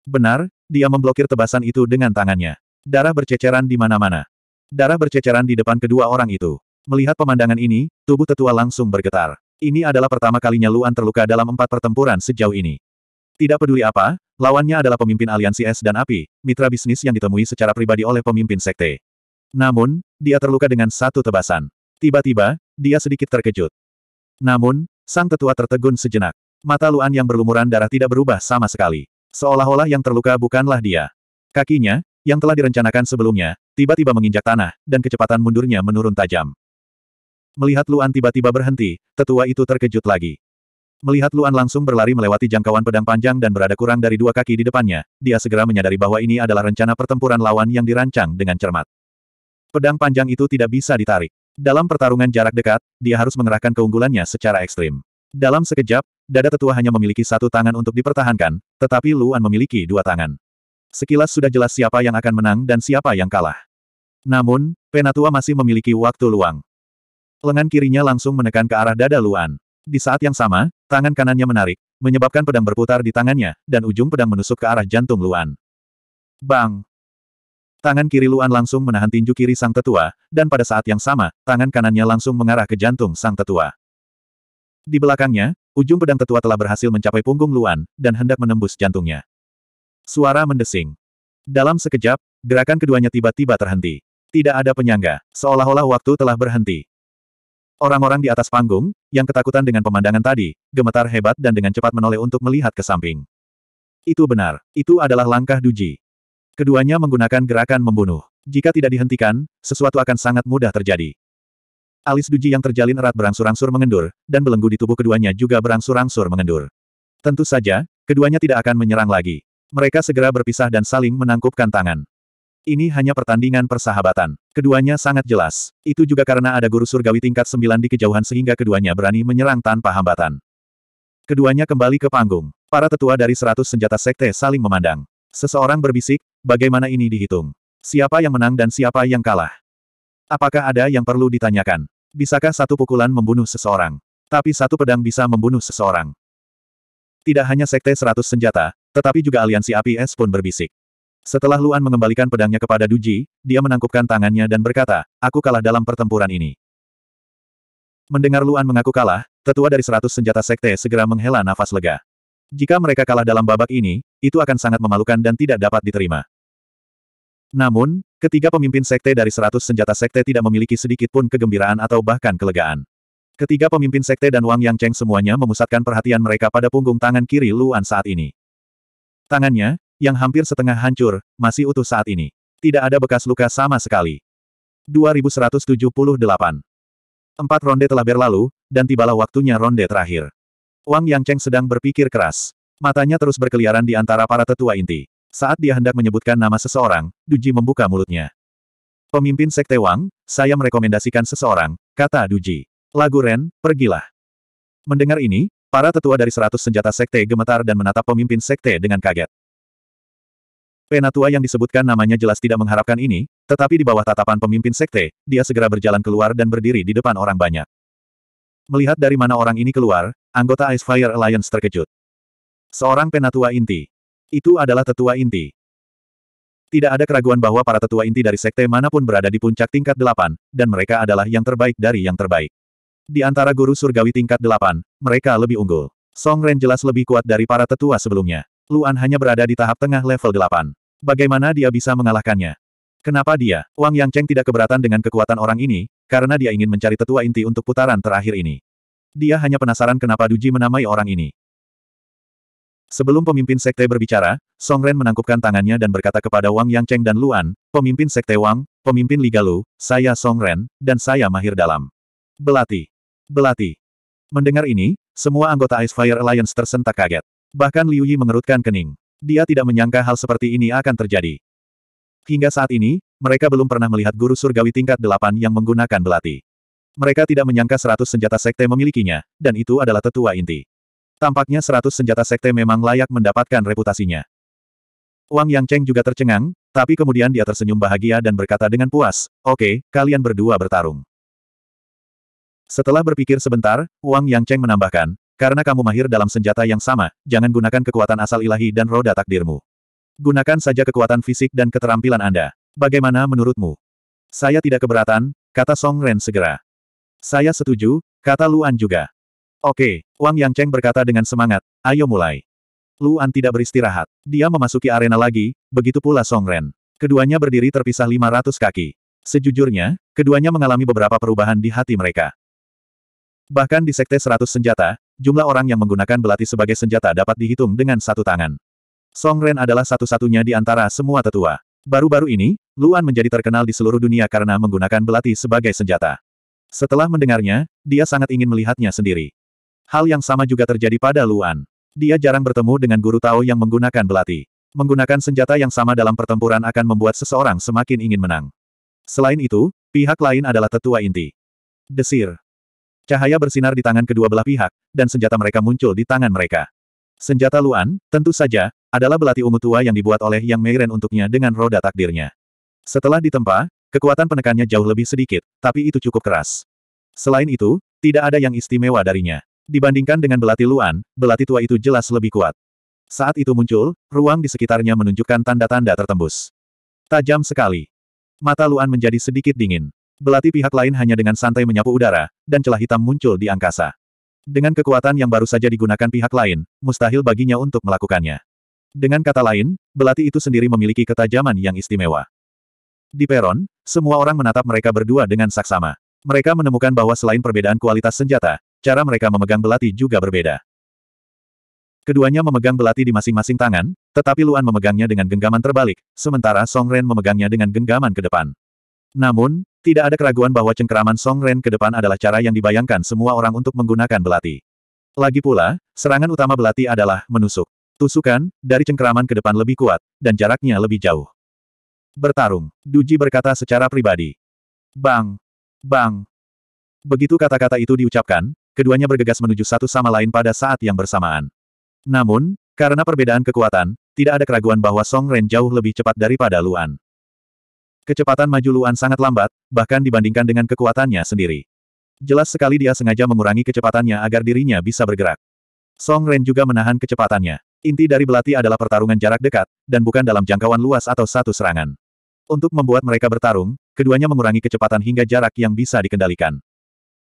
Benar, dia memblokir tebasan itu dengan tangannya. Darah berceceran di mana-mana. Darah berceceran di depan kedua orang itu. Melihat pemandangan ini, tubuh tetua langsung bergetar. Ini adalah pertama kalinya Luan terluka dalam empat pertempuran sejauh ini. Tidak peduli apa, lawannya adalah pemimpin aliansi es dan api, mitra bisnis yang ditemui secara pribadi oleh pemimpin sekte. Namun, dia terluka dengan satu tebasan. Tiba-tiba, dia sedikit terkejut. Namun, sang tetua tertegun sejenak. Mata Luan yang berlumuran darah tidak berubah sama sekali. Seolah-olah yang terluka bukanlah dia. Kakinya, yang telah direncanakan sebelumnya, tiba-tiba menginjak tanah, dan kecepatan mundurnya menurun tajam. Melihat Luan tiba-tiba berhenti, tetua itu terkejut lagi. Melihat Luan langsung berlari melewati jangkauan pedang panjang dan berada kurang dari dua kaki di depannya, dia segera menyadari bahwa ini adalah rencana pertempuran lawan yang dirancang dengan cermat. Pedang panjang itu tidak bisa ditarik. Dalam pertarungan jarak dekat, dia harus mengerahkan keunggulannya secara ekstrim. Dalam sekejap, dada tetua hanya memiliki satu tangan untuk dipertahankan, tetapi Luan memiliki dua tangan. Sekilas sudah jelas siapa yang akan menang dan siapa yang kalah. Namun, Penatua masih memiliki waktu luang. Lengan kirinya langsung menekan ke arah dada Luan. Di saat yang sama, tangan kanannya menarik, menyebabkan pedang berputar di tangannya, dan ujung pedang menusuk ke arah jantung Luan. Bang! Tangan kiri Luan langsung menahan tinju kiri sang tetua, dan pada saat yang sama, tangan kanannya langsung mengarah ke jantung sang tetua. Di belakangnya, ujung pedang tetua telah berhasil mencapai punggung Luan, dan hendak menembus jantungnya. Suara mendesing. Dalam sekejap, gerakan keduanya tiba-tiba terhenti. Tidak ada penyangga, seolah-olah waktu telah berhenti. Orang-orang di atas panggung, yang ketakutan dengan pemandangan tadi, gemetar hebat dan dengan cepat menoleh untuk melihat ke samping. Itu benar, itu adalah langkah Duji. Keduanya menggunakan gerakan membunuh. Jika tidak dihentikan, sesuatu akan sangat mudah terjadi. Alis Duji yang terjalin erat berangsur-angsur mengendur, dan belenggu di tubuh keduanya juga berangsur-angsur mengendur. Tentu saja, keduanya tidak akan menyerang lagi. Mereka segera berpisah dan saling menangkupkan tangan. Ini hanya pertandingan persahabatan. Keduanya sangat jelas. Itu juga karena ada guru surgawi tingkat sembilan di kejauhan sehingga keduanya berani menyerang tanpa hambatan. Keduanya kembali ke panggung. Para tetua dari seratus senjata sekte saling memandang. Seseorang berbisik, bagaimana ini dihitung? Siapa yang menang dan siapa yang kalah? Apakah ada yang perlu ditanyakan? Bisakah satu pukulan membunuh seseorang? Tapi satu pedang bisa membunuh seseorang. Tidak hanya sekte seratus senjata, tetapi juga aliansi APS pun berbisik. Setelah Luan mengembalikan pedangnya kepada Duji, dia menangkupkan tangannya dan berkata, aku kalah dalam pertempuran ini. Mendengar Luan mengaku kalah, tetua dari seratus senjata sekte segera menghela nafas lega. Jika mereka kalah dalam babak ini, itu akan sangat memalukan dan tidak dapat diterima. Namun, ketiga pemimpin sekte dari seratus senjata sekte tidak memiliki sedikit pun kegembiraan atau bahkan kelegaan. Ketiga pemimpin sekte dan Wang Yang Cheng semuanya memusatkan perhatian mereka pada punggung tangan kiri Luan saat ini. Tangannya, yang hampir setengah hancur, masih utuh saat ini. Tidak ada bekas luka sama sekali. 2178. Empat ronde telah berlalu, dan tibalah waktunya ronde terakhir. Wang Yang Cheng sedang berpikir keras. Matanya terus berkeliaran di antara para tetua inti. Saat dia hendak menyebutkan nama seseorang, Duji membuka mulutnya. Pemimpin Sekte Wang, saya merekomendasikan seseorang, kata Duji. Lagu Ren, pergilah. Mendengar ini, para tetua dari seratus senjata Sekte gemetar dan menatap pemimpin Sekte dengan kaget. Penatua yang disebutkan namanya jelas tidak mengharapkan ini, tetapi di bawah tatapan pemimpin sekte, dia segera berjalan keluar dan berdiri di depan orang banyak. Melihat dari mana orang ini keluar, anggota Ice Fire Alliance terkejut. Seorang penatua inti. Itu adalah tetua inti. Tidak ada keraguan bahwa para tetua inti dari sekte manapun berada di puncak tingkat delapan, dan mereka adalah yang terbaik dari yang terbaik. Di antara guru surgawi tingkat delapan, mereka lebih unggul. Song Ren jelas lebih kuat dari para tetua sebelumnya. Luan hanya berada di tahap tengah level 8. Bagaimana dia bisa mengalahkannya? Kenapa dia? Wang Yang Cheng tidak keberatan dengan kekuatan orang ini, karena dia ingin mencari tetua inti untuk putaran terakhir ini. Dia hanya penasaran kenapa Duji menamai orang ini. Sebelum pemimpin sekte berbicara, Song Ren menangkupkan tangannya dan berkata kepada Wang Yang Cheng dan Luan, pemimpin sekte Wang, pemimpin Liga Lu, saya Song Ren, dan saya mahir dalam. Belati. Belati. Mendengar ini, semua anggota Ice Fire Alliance tersentak kaget. Bahkan Liu Yi mengerutkan kening. Dia tidak menyangka hal seperti ini akan terjadi. Hingga saat ini, mereka belum pernah melihat guru surgawi tingkat delapan yang menggunakan belati. Mereka tidak menyangka seratus senjata sekte memilikinya, dan itu adalah tetua inti. Tampaknya seratus senjata sekte memang layak mendapatkan reputasinya. Wang Yang Cheng juga tercengang, tapi kemudian dia tersenyum bahagia dan berkata dengan puas, Oke, okay, kalian berdua bertarung. Setelah berpikir sebentar, Wang Yang Cheng menambahkan, karena kamu mahir dalam senjata yang sama, jangan gunakan kekuatan asal ilahi dan roda takdirmu. Gunakan saja kekuatan fisik dan keterampilan Anda. Bagaimana menurutmu? Saya tidak keberatan, kata Song Ren segera. Saya setuju, kata Luan juga. Oke, Wang Yang Cheng berkata dengan semangat, ayo mulai. Luan tidak beristirahat. Dia memasuki arena lagi, begitu pula Song Ren. Keduanya berdiri terpisah 500 kaki. Sejujurnya, keduanya mengalami beberapa perubahan di hati mereka. Bahkan di Sekte 100 Senjata, jumlah orang yang menggunakan belati sebagai senjata dapat dihitung dengan satu tangan. Song Ren adalah satu-satunya di antara semua tetua. Baru-baru ini, Luan menjadi terkenal di seluruh dunia karena menggunakan belati sebagai senjata. Setelah mendengarnya, dia sangat ingin melihatnya sendiri. Hal yang sama juga terjadi pada Luan. Dia jarang bertemu dengan guru Tao yang menggunakan belati. Menggunakan senjata yang sama dalam pertempuran akan membuat seseorang semakin ingin menang. Selain itu, pihak lain adalah tetua inti. Desir. Cahaya bersinar di tangan kedua belah pihak, dan senjata mereka muncul di tangan mereka. Senjata Luan, tentu saja, adalah belati ungu tua yang dibuat oleh Yang Meiren untuknya dengan roda takdirnya. Setelah ditempa, kekuatan penekannya jauh lebih sedikit, tapi itu cukup keras. Selain itu, tidak ada yang istimewa darinya. Dibandingkan dengan belati Luan, belati tua itu jelas lebih kuat. Saat itu muncul, ruang di sekitarnya menunjukkan tanda-tanda tertembus. Tajam sekali. Mata Luan menjadi sedikit dingin. Belati pihak lain hanya dengan santai menyapu udara, dan celah hitam muncul di angkasa. Dengan kekuatan yang baru saja digunakan pihak lain, mustahil baginya untuk melakukannya. Dengan kata lain, belati itu sendiri memiliki ketajaman yang istimewa. Di peron, semua orang menatap mereka berdua dengan saksama. Mereka menemukan bahwa selain perbedaan kualitas senjata, cara mereka memegang belati juga berbeda. Keduanya memegang belati di masing-masing tangan, tetapi Luan memegangnya dengan genggaman terbalik, sementara Song Ren memegangnya dengan genggaman ke depan. Namun, tidak ada keraguan bahwa cengkeraman Song Ren ke depan adalah cara yang dibayangkan semua orang untuk menggunakan belati. Lagi pula, serangan utama belati adalah menusuk. Tusukan, dari cengkeraman ke depan lebih kuat, dan jaraknya lebih jauh. Bertarung, Duji berkata secara pribadi. Bang! Bang! Begitu kata-kata itu diucapkan, keduanya bergegas menuju satu sama lain pada saat yang bersamaan. Namun, karena perbedaan kekuatan, tidak ada keraguan bahwa Song Ren jauh lebih cepat daripada Luan. Kecepatan maju Luan sangat lambat, bahkan dibandingkan dengan kekuatannya sendiri. Jelas sekali dia sengaja mengurangi kecepatannya agar dirinya bisa bergerak. Song Ren juga menahan kecepatannya. Inti dari belati adalah pertarungan jarak dekat, dan bukan dalam jangkauan luas atau satu serangan. Untuk membuat mereka bertarung, keduanya mengurangi kecepatan hingga jarak yang bisa dikendalikan.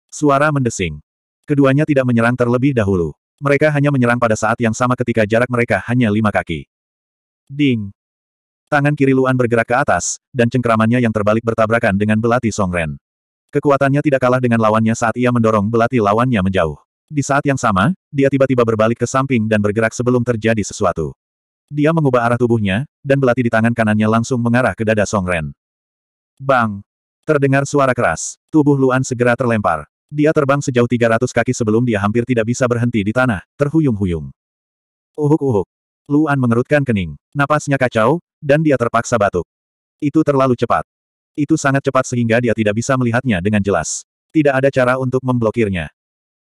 Suara mendesing. Keduanya tidak menyerang terlebih dahulu. Mereka hanya menyerang pada saat yang sama ketika jarak mereka hanya lima kaki. Ding! Tangan kiri Luan bergerak ke atas, dan cengkeramannya yang terbalik bertabrakan dengan belati Songren. Kekuatannya tidak kalah dengan lawannya saat ia mendorong belati lawannya menjauh. Di saat yang sama, dia tiba-tiba berbalik ke samping dan bergerak sebelum terjadi sesuatu. Dia mengubah arah tubuhnya, dan belati di tangan kanannya langsung mengarah ke dada Songren. Bang! Terdengar suara keras. Tubuh Luan segera terlempar. Dia terbang sejauh 300 kaki sebelum dia hampir tidak bisa berhenti di tanah, terhuyung-huyung. Uhuk-uhuk. Luan mengerutkan kening. Napasnya kacau, dan dia terpaksa batuk. Itu terlalu cepat. Itu sangat cepat sehingga dia tidak bisa melihatnya dengan jelas. Tidak ada cara untuk memblokirnya.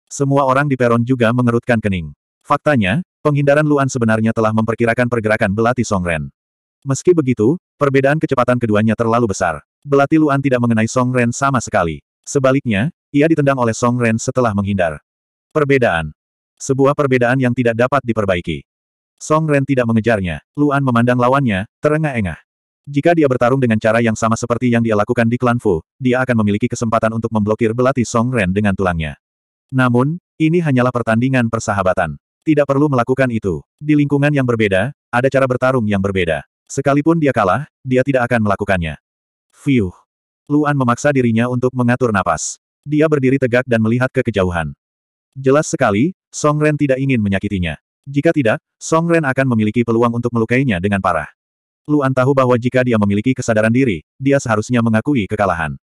Semua orang di peron juga mengerutkan kening. Faktanya, penghindaran Luan sebenarnya telah memperkirakan pergerakan belati Songren. Meski begitu, perbedaan kecepatan keduanya terlalu besar. Belati Luan tidak mengenai Songren sama sekali. Sebaliknya, ia ditendang oleh Songren setelah menghindar. Perbedaan. Sebuah perbedaan yang tidak dapat diperbaiki. Song Ren tidak mengejarnya. Luan memandang lawannya, terengah-engah. Jika dia bertarung dengan cara yang sama seperti yang dia lakukan di klan Fu, dia akan memiliki kesempatan untuk memblokir belati Song Ren dengan tulangnya. Namun, ini hanyalah pertandingan persahabatan. Tidak perlu melakukan itu. Di lingkungan yang berbeda, ada cara bertarung yang berbeda. Sekalipun dia kalah, dia tidak akan melakukannya. Fiuh. Luan memaksa dirinya untuk mengatur napas. Dia berdiri tegak dan melihat ke kejauhan. Jelas sekali, Song Ren tidak ingin menyakitinya. Jika tidak, Song Ren akan memiliki peluang untuk melukainya dengan parah. Luan tahu bahwa jika dia memiliki kesadaran diri, dia seharusnya mengakui kekalahan.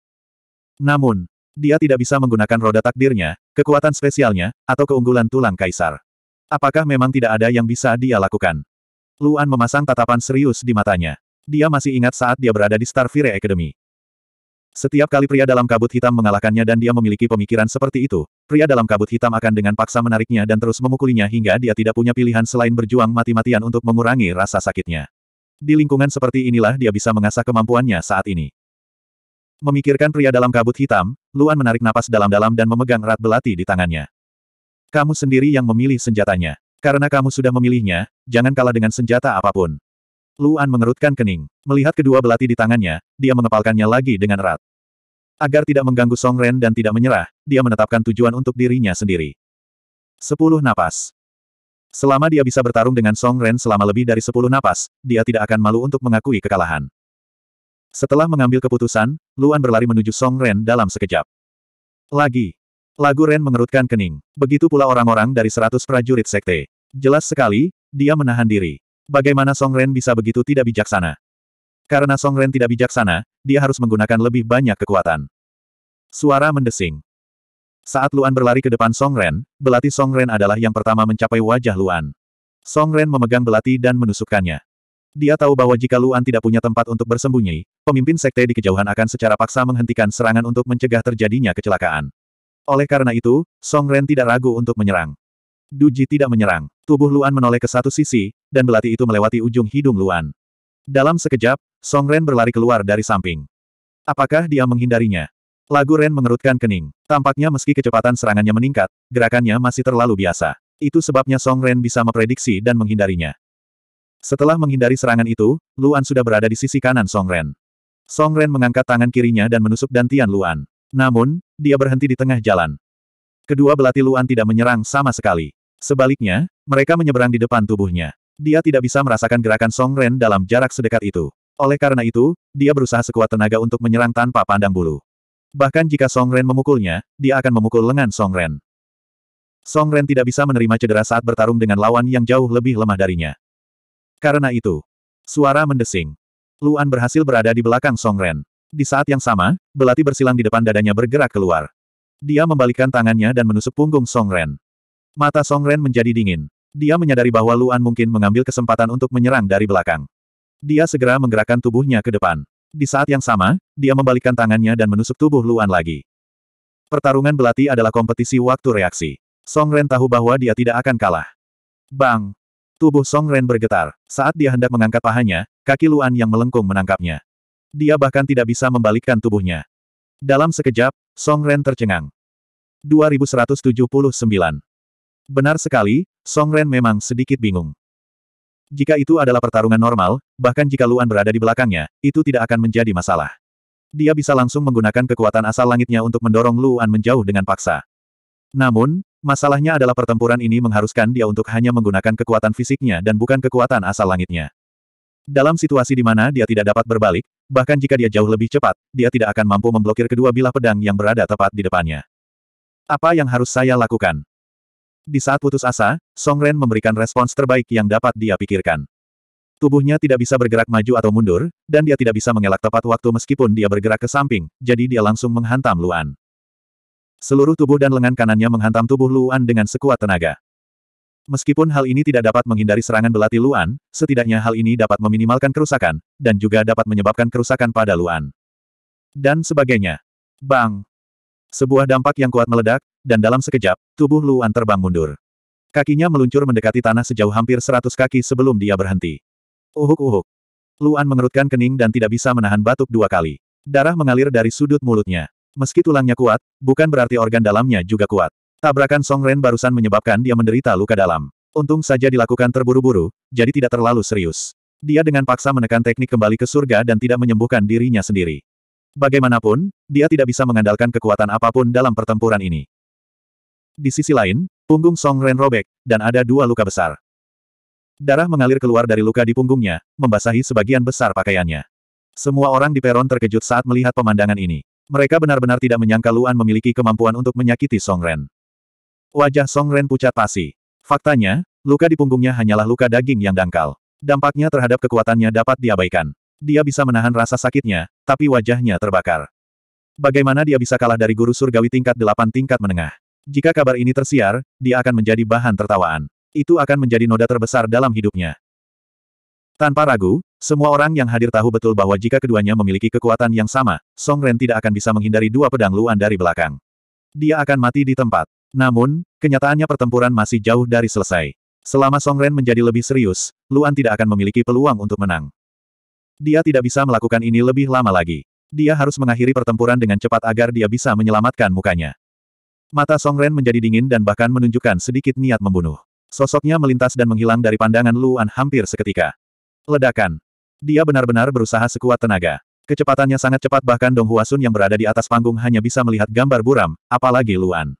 Namun, dia tidak bisa menggunakan roda takdirnya, kekuatan spesialnya, atau keunggulan tulang kaisar. Apakah memang tidak ada yang bisa dia lakukan? Luan memasang tatapan serius di matanya. Dia masih ingat saat dia berada di Starfire Academy. Setiap kali pria dalam kabut hitam mengalahkannya dan dia memiliki pemikiran seperti itu, pria dalam kabut hitam akan dengan paksa menariknya dan terus memukulinya hingga dia tidak punya pilihan selain berjuang mati-matian untuk mengurangi rasa sakitnya. Di lingkungan seperti inilah dia bisa mengasah kemampuannya saat ini. Memikirkan pria dalam kabut hitam, Luan menarik napas dalam-dalam dan memegang erat belati di tangannya. Kamu sendiri yang memilih senjatanya. Karena kamu sudah memilihnya, jangan kalah dengan senjata apapun. Luan mengerutkan kening. Melihat kedua belati di tangannya, dia mengepalkannya lagi dengan erat. Agar tidak mengganggu Song Ren dan tidak menyerah, dia menetapkan tujuan untuk dirinya sendiri. Sepuluh napas. Selama dia bisa bertarung dengan Song Ren selama lebih dari sepuluh napas, dia tidak akan malu untuk mengakui kekalahan. Setelah mengambil keputusan, Luan berlari menuju Song Ren dalam sekejap. Lagi. Lagu Ren mengerutkan kening. Begitu pula orang-orang dari seratus prajurit sekte. Jelas sekali, dia menahan diri. Bagaimana Song Ren bisa begitu tidak bijaksana? Karena Song Ren tidak bijaksana, dia harus menggunakan lebih banyak kekuatan. Suara mendesing. Saat Luan berlari ke depan Song Ren, belati Song Ren adalah yang pertama mencapai wajah Luan. Song Ren memegang belati dan menusukkannya. Dia tahu bahwa jika Luan tidak punya tempat untuk bersembunyi, pemimpin sekte di kejauhan akan secara paksa menghentikan serangan untuk mencegah terjadinya kecelakaan. Oleh karena itu, Song Ren tidak ragu untuk menyerang. Duji tidak menyerang. Tubuh Luan menoleh ke satu sisi, dan belati itu melewati ujung hidung Luan. Dalam sekejap, Song Ren berlari keluar dari samping. Apakah dia menghindarinya? Lagu Ren mengerutkan kening. Tampaknya meski kecepatan serangannya meningkat, gerakannya masih terlalu biasa. Itu sebabnya Song Ren bisa memprediksi dan menghindarinya. Setelah menghindari serangan itu, Luan sudah berada di sisi kanan Song Ren. Song Ren mengangkat tangan kirinya dan menusuk dantian Luan. Namun, dia berhenti di tengah jalan. Kedua belati Luan tidak menyerang sama sekali. Sebaliknya, mereka menyeberang di depan tubuhnya. Dia tidak bisa merasakan gerakan Song Ren dalam jarak sedekat itu. Oleh karena itu, dia berusaha sekuat tenaga untuk menyerang tanpa pandang bulu. Bahkan jika Song Ren memukulnya, dia akan memukul lengan Song Ren. Song Ren tidak bisa menerima cedera saat bertarung dengan lawan yang jauh lebih lemah darinya. Karena itu, suara mendesing. Luan berhasil berada di belakang Song Ren. Di saat yang sama, belati bersilang di depan dadanya bergerak keluar. Dia membalikkan tangannya dan menusuk punggung Song Ren. Mata Song Ren menjadi dingin. Dia menyadari bahwa Luan mungkin mengambil kesempatan untuk menyerang dari belakang. Dia segera menggerakkan tubuhnya ke depan. Di saat yang sama, dia membalikkan tangannya dan menusuk tubuh Luan lagi. Pertarungan belati adalah kompetisi waktu reaksi. Song Ren tahu bahwa dia tidak akan kalah. Bang! Tubuh Song Ren bergetar. Saat dia hendak mengangkat pahanya, kaki Luan yang melengkung menangkapnya. Dia bahkan tidak bisa membalikkan tubuhnya. Dalam sekejap, Song Ren tercengang. 2179. Benar sekali, Song Ren memang sedikit bingung. Jika itu adalah pertarungan normal, bahkan jika Luan berada di belakangnya, itu tidak akan menjadi masalah. Dia bisa langsung menggunakan kekuatan asal langitnya untuk mendorong Luan menjauh dengan paksa. Namun, masalahnya adalah pertempuran ini mengharuskan dia untuk hanya menggunakan kekuatan fisiknya dan bukan kekuatan asal langitnya. Dalam situasi di mana dia tidak dapat berbalik, bahkan jika dia jauh lebih cepat, dia tidak akan mampu memblokir kedua bilah pedang yang berada tepat di depannya. Apa yang harus saya lakukan? Di saat putus asa, Song Ren memberikan respons terbaik yang dapat dia pikirkan. Tubuhnya tidak bisa bergerak maju atau mundur, dan dia tidak bisa mengelak tepat waktu meskipun dia bergerak ke samping, jadi dia langsung menghantam Luan. Seluruh tubuh dan lengan kanannya menghantam tubuh Luan dengan sekuat tenaga. Meskipun hal ini tidak dapat menghindari serangan belati Luan, setidaknya hal ini dapat meminimalkan kerusakan, dan juga dapat menyebabkan kerusakan pada Luan. Dan sebagainya. Bang! Sebuah dampak yang kuat meledak, dan dalam sekejap, tubuh Luan terbang mundur. Kakinya meluncur mendekati tanah sejauh hampir seratus kaki sebelum dia berhenti. Uhuk-uhuk. Luan mengerutkan kening dan tidak bisa menahan batuk dua kali. Darah mengalir dari sudut mulutnya. Meski tulangnya kuat, bukan berarti organ dalamnya juga kuat. Tabrakan Song Ren barusan menyebabkan dia menderita luka dalam. Untung saja dilakukan terburu-buru, jadi tidak terlalu serius. Dia dengan paksa menekan teknik kembali ke surga dan tidak menyembuhkan dirinya sendiri. Bagaimanapun, dia tidak bisa mengandalkan kekuatan apapun dalam pertempuran ini. Di sisi lain, punggung Song Ren robek, dan ada dua luka besar. Darah mengalir keluar dari luka di punggungnya, membasahi sebagian besar pakaiannya. Semua orang di peron terkejut saat melihat pemandangan ini. Mereka benar-benar tidak menyangka Luan memiliki kemampuan untuk menyakiti Song Ren. Wajah Song Ren pucat pasi. Faktanya, luka di punggungnya hanyalah luka daging yang dangkal. Dampaknya terhadap kekuatannya dapat diabaikan. Dia bisa menahan rasa sakitnya, tapi wajahnya terbakar. Bagaimana dia bisa kalah dari guru surgawi tingkat delapan tingkat menengah? Jika kabar ini tersiar, dia akan menjadi bahan tertawaan. Itu akan menjadi noda terbesar dalam hidupnya. Tanpa ragu, semua orang yang hadir tahu betul bahwa jika keduanya memiliki kekuatan yang sama, Song Ren tidak akan bisa menghindari dua pedang luan dari belakang. Dia akan mati di tempat. Namun, kenyataannya pertempuran masih jauh dari selesai. Selama Song Ren menjadi lebih serius, Luan tidak akan memiliki peluang untuk menang. Dia tidak bisa melakukan ini lebih lama lagi. Dia harus mengakhiri pertempuran dengan cepat agar dia bisa menyelamatkan mukanya. Mata Song Ren menjadi dingin dan bahkan menunjukkan sedikit niat membunuh. Sosoknya melintas dan menghilang dari pandangan Luan hampir seketika. Ledakan. Dia benar-benar berusaha sekuat tenaga. Kecepatannya sangat cepat bahkan Dong Huasun yang berada di atas panggung hanya bisa melihat gambar buram, apalagi Luan.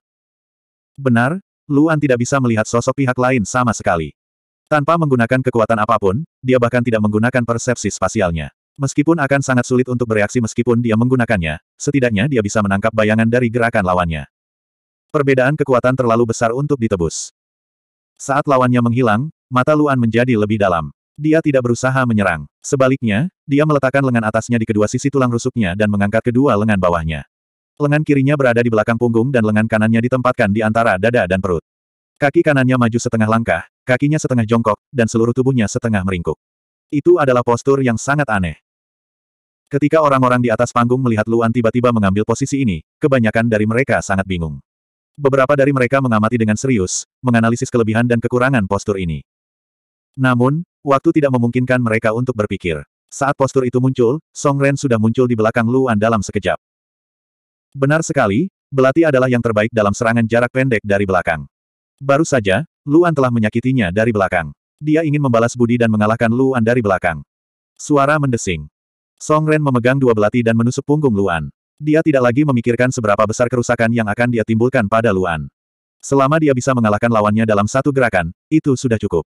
Benar, Luan tidak bisa melihat sosok pihak lain sama sekali. Tanpa menggunakan kekuatan apapun, dia bahkan tidak menggunakan persepsi spasialnya. Meskipun akan sangat sulit untuk bereaksi meskipun dia menggunakannya, setidaknya dia bisa menangkap bayangan dari gerakan lawannya. Perbedaan kekuatan terlalu besar untuk ditebus. Saat lawannya menghilang, mata Luan menjadi lebih dalam. Dia tidak berusaha menyerang. Sebaliknya, dia meletakkan lengan atasnya di kedua sisi tulang rusuknya dan mengangkat kedua lengan bawahnya. Lengan kirinya berada di belakang punggung dan lengan kanannya ditempatkan di antara dada dan perut. Kaki kanannya maju setengah langkah, kakinya setengah jongkok, dan seluruh tubuhnya setengah meringkuk. Itu adalah postur yang sangat aneh. Ketika orang-orang di atas panggung melihat Luan tiba-tiba mengambil posisi ini, kebanyakan dari mereka sangat bingung. Beberapa dari mereka mengamati dengan serius, menganalisis kelebihan dan kekurangan postur ini. Namun, waktu tidak memungkinkan mereka untuk berpikir. Saat postur itu muncul, Song Ren sudah muncul di belakang Luan dalam sekejap. Benar sekali, Belati adalah yang terbaik dalam serangan jarak pendek dari belakang. Baru saja, Luan telah menyakitinya dari belakang. Dia ingin membalas budi dan mengalahkan Luan dari belakang. Suara mendesing. Song Ren memegang dua belati dan menusuk punggung Luan. Dia tidak lagi memikirkan seberapa besar kerusakan yang akan dia timbulkan pada Luan. Selama dia bisa mengalahkan lawannya dalam satu gerakan, itu sudah cukup.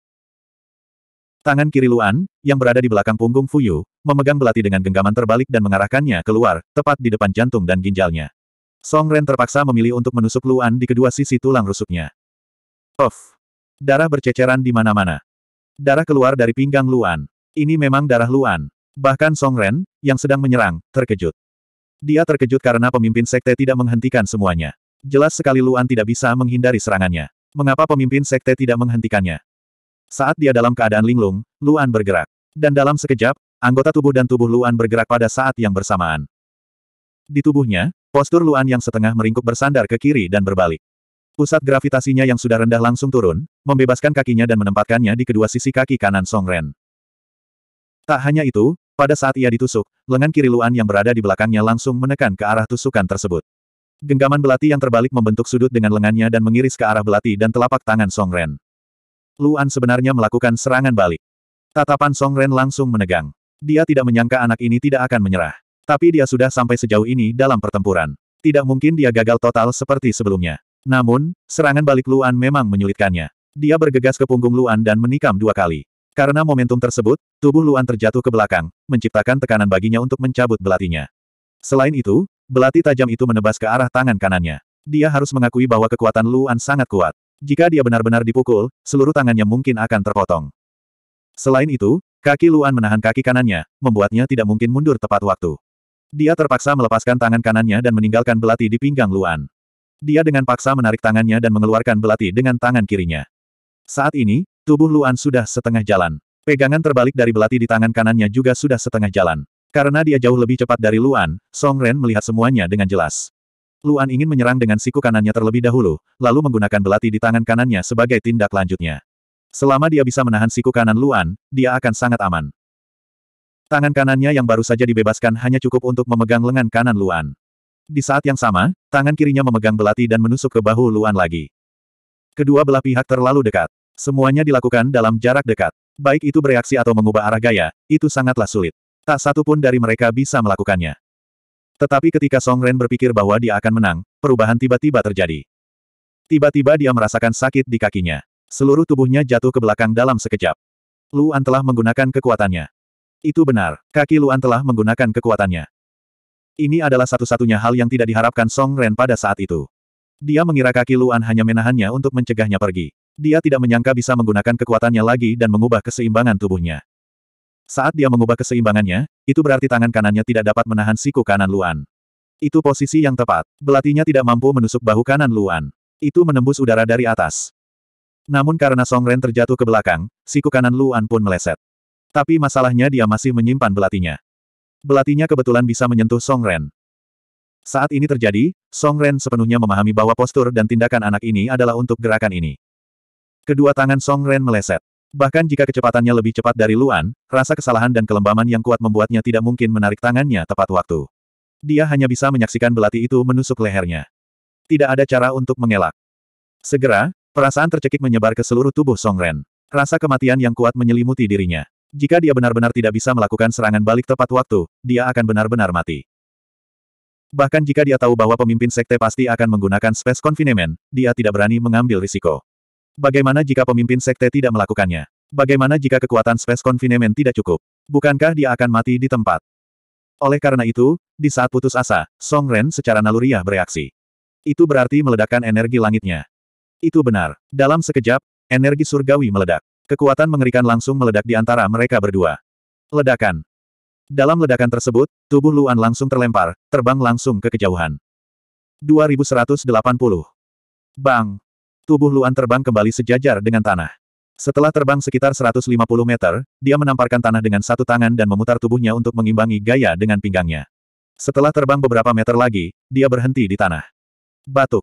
Tangan kiri Luan, yang berada di belakang punggung Fuyu, memegang belati dengan genggaman terbalik dan mengarahkannya keluar, tepat di depan jantung dan ginjalnya. Song Ren terpaksa memilih untuk menusuk Luan di kedua sisi tulang rusuknya. Of! Darah berceceran di mana-mana. Darah keluar dari pinggang Luan. Ini memang darah Luan. Bahkan Song Ren, yang sedang menyerang, terkejut. Dia terkejut karena pemimpin sekte tidak menghentikan semuanya. Jelas sekali Luan tidak bisa menghindari serangannya. Mengapa pemimpin sekte tidak menghentikannya? Saat dia dalam keadaan linglung, Luan bergerak. Dan dalam sekejap, anggota tubuh dan tubuh Luan bergerak pada saat yang bersamaan. Di tubuhnya, postur Luan yang setengah meringkuk bersandar ke kiri dan berbalik. Pusat gravitasinya yang sudah rendah langsung turun, membebaskan kakinya dan menempatkannya di kedua sisi kaki kanan Song Ren. Tak hanya itu, pada saat ia ditusuk, lengan kiri Luan yang berada di belakangnya langsung menekan ke arah tusukan tersebut. Genggaman belati yang terbalik membentuk sudut dengan lengannya dan mengiris ke arah belati dan telapak tangan Song Ren. Luan sebenarnya melakukan serangan balik. Tatapan Song Ren langsung menegang. Dia tidak menyangka anak ini tidak akan menyerah. Tapi dia sudah sampai sejauh ini dalam pertempuran. Tidak mungkin dia gagal total seperti sebelumnya. Namun, serangan balik Luan memang menyulitkannya. Dia bergegas ke punggung Luan dan menikam dua kali. Karena momentum tersebut, tubuh Luan terjatuh ke belakang, menciptakan tekanan baginya untuk mencabut belatinya. Selain itu, belati tajam itu menebas ke arah tangan kanannya. Dia harus mengakui bahwa kekuatan Luan sangat kuat. Jika dia benar-benar dipukul, seluruh tangannya mungkin akan terpotong. Selain itu, kaki Luan menahan kaki kanannya, membuatnya tidak mungkin mundur tepat waktu. Dia terpaksa melepaskan tangan kanannya dan meninggalkan belati di pinggang Luan. Dia dengan paksa menarik tangannya dan mengeluarkan belati dengan tangan kirinya. Saat ini, tubuh Luan sudah setengah jalan. Pegangan terbalik dari belati di tangan kanannya juga sudah setengah jalan. Karena dia jauh lebih cepat dari Luan, Song Ren melihat semuanya dengan jelas. Luan ingin menyerang dengan siku kanannya terlebih dahulu, lalu menggunakan belati di tangan kanannya sebagai tindak lanjutnya. Selama dia bisa menahan siku kanan Luan, dia akan sangat aman. Tangan kanannya yang baru saja dibebaskan hanya cukup untuk memegang lengan kanan Luan. Di saat yang sama, tangan kirinya memegang belati dan menusuk ke bahu Luan lagi. Kedua belah pihak terlalu dekat. Semuanya dilakukan dalam jarak dekat. Baik itu bereaksi atau mengubah arah gaya, itu sangatlah sulit. Tak satu pun dari mereka bisa melakukannya. Tetapi ketika Song Ren berpikir bahwa dia akan menang, perubahan tiba-tiba terjadi. Tiba-tiba dia merasakan sakit di kakinya. Seluruh tubuhnya jatuh ke belakang dalam sekejap. Luan telah menggunakan kekuatannya. Itu benar, kaki Luan telah menggunakan kekuatannya. Ini adalah satu-satunya hal yang tidak diharapkan Song Ren pada saat itu. Dia mengira kaki Luan hanya menahannya untuk mencegahnya pergi. Dia tidak menyangka bisa menggunakan kekuatannya lagi dan mengubah keseimbangan tubuhnya. Saat dia mengubah keseimbangannya, itu berarti tangan kanannya tidak dapat menahan siku kanan Luan. Itu posisi yang tepat. Belatinya tidak mampu menusuk bahu kanan Luan. Itu menembus udara dari atas. Namun karena Song Ren terjatuh ke belakang, siku kanan Luan pun meleset. Tapi masalahnya dia masih menyimpan belatinya. Belatinya kebetulan bisa menyentuh Song Ren. Saat ini terjadi, Song Ren sepenuhnya memahami bahwa postur dan tindakan anak ini adalah untuk gerakan ini. Kedua tangan Song Ren meleset. Bahkan jika kecepatannya lebih cepat dari Luan, rasa kesalahan dan kelembaman yang kuat membuatnya tidak mungkin menarik tangannya tepat waktu. Dia hanya bisa menyaksikan belati itu menusuk lehernya. Tidak ada cara untuk mengelak. Segera, perasaan tercekik menyebar ke seluruh tubuh Song Ren. Rasa kematian yang kuat menyelimuti dirinya. Jika dia benar-benar tidak bisa melakukan serangan balik tepat waktu, dia akan benar-benar mati. Bahkan jika dia tahu bahwa pemimpin sekte pasti akan menggunakan space confinement, dia tidak berani mengambil risiko. Bagaimana jika pemimpin sekte tidak melakukannya? Bagaimana jika kekuatan space confinement tidak cukup? Bukankah dia akan mati di tempat? Oleh karena itu, di saat putus asa, Song Ren secara naluriah bereaksi. Itu berarti meledakkan energi langitnya. Itu benar. Dalam sekejap, energi surgawi meledak. Kekuatan mengerikan langsung meledak di antara mereka berdua. Ledakan. Dalam ledakan tersebut, tubuh Luan langsung terlempar, terbang langsung ke kejauhan. 2180. Bang! Tubuh Luan terbang kembali sejajar dengan tanah. Setelah terbang sekitar 150 meter, dia menamparkan tanah dengan satu tangan dan memutar tubuhnya untuk mengimbangi gaya dengan pinggangnya. Setelah terbang beberapa meter lagi, dia berhenti di tanah. Batuk.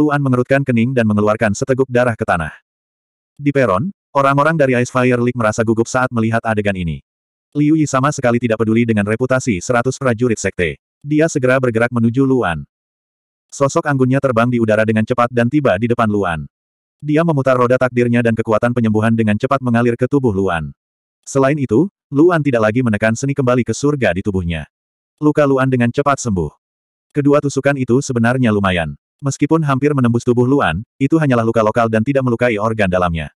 Luan mengerutkan kening dan mengeluarkan seteguk darah ke tanah. Di peron, Orang-orang dari Ice Fire League merasa gugup saat melihat adegan ini. Liu Yi sama sekali tidak peduli dengan reputasi 100 prajurit sekte. Dia segera bergerak menuju Luan. Sosok anggunnya terbang di udara dengan cepat dan tiba di depan Luan. Dia memutar roda takdirnya dan kekuatan penyembuhan dengan cepat mengalir ke tubuh Luan. Selain itu, Luan tidak lagi menekan seni kembali ke surga di tubuhnya. Luka Luan dengan cepat sembuh. Kedua tusukan itu sebenarnya lumayan. Meskipun hampir menembus tubuh Luan, itu hanyalah luka lokal dan tidak melukai organ dalamnya.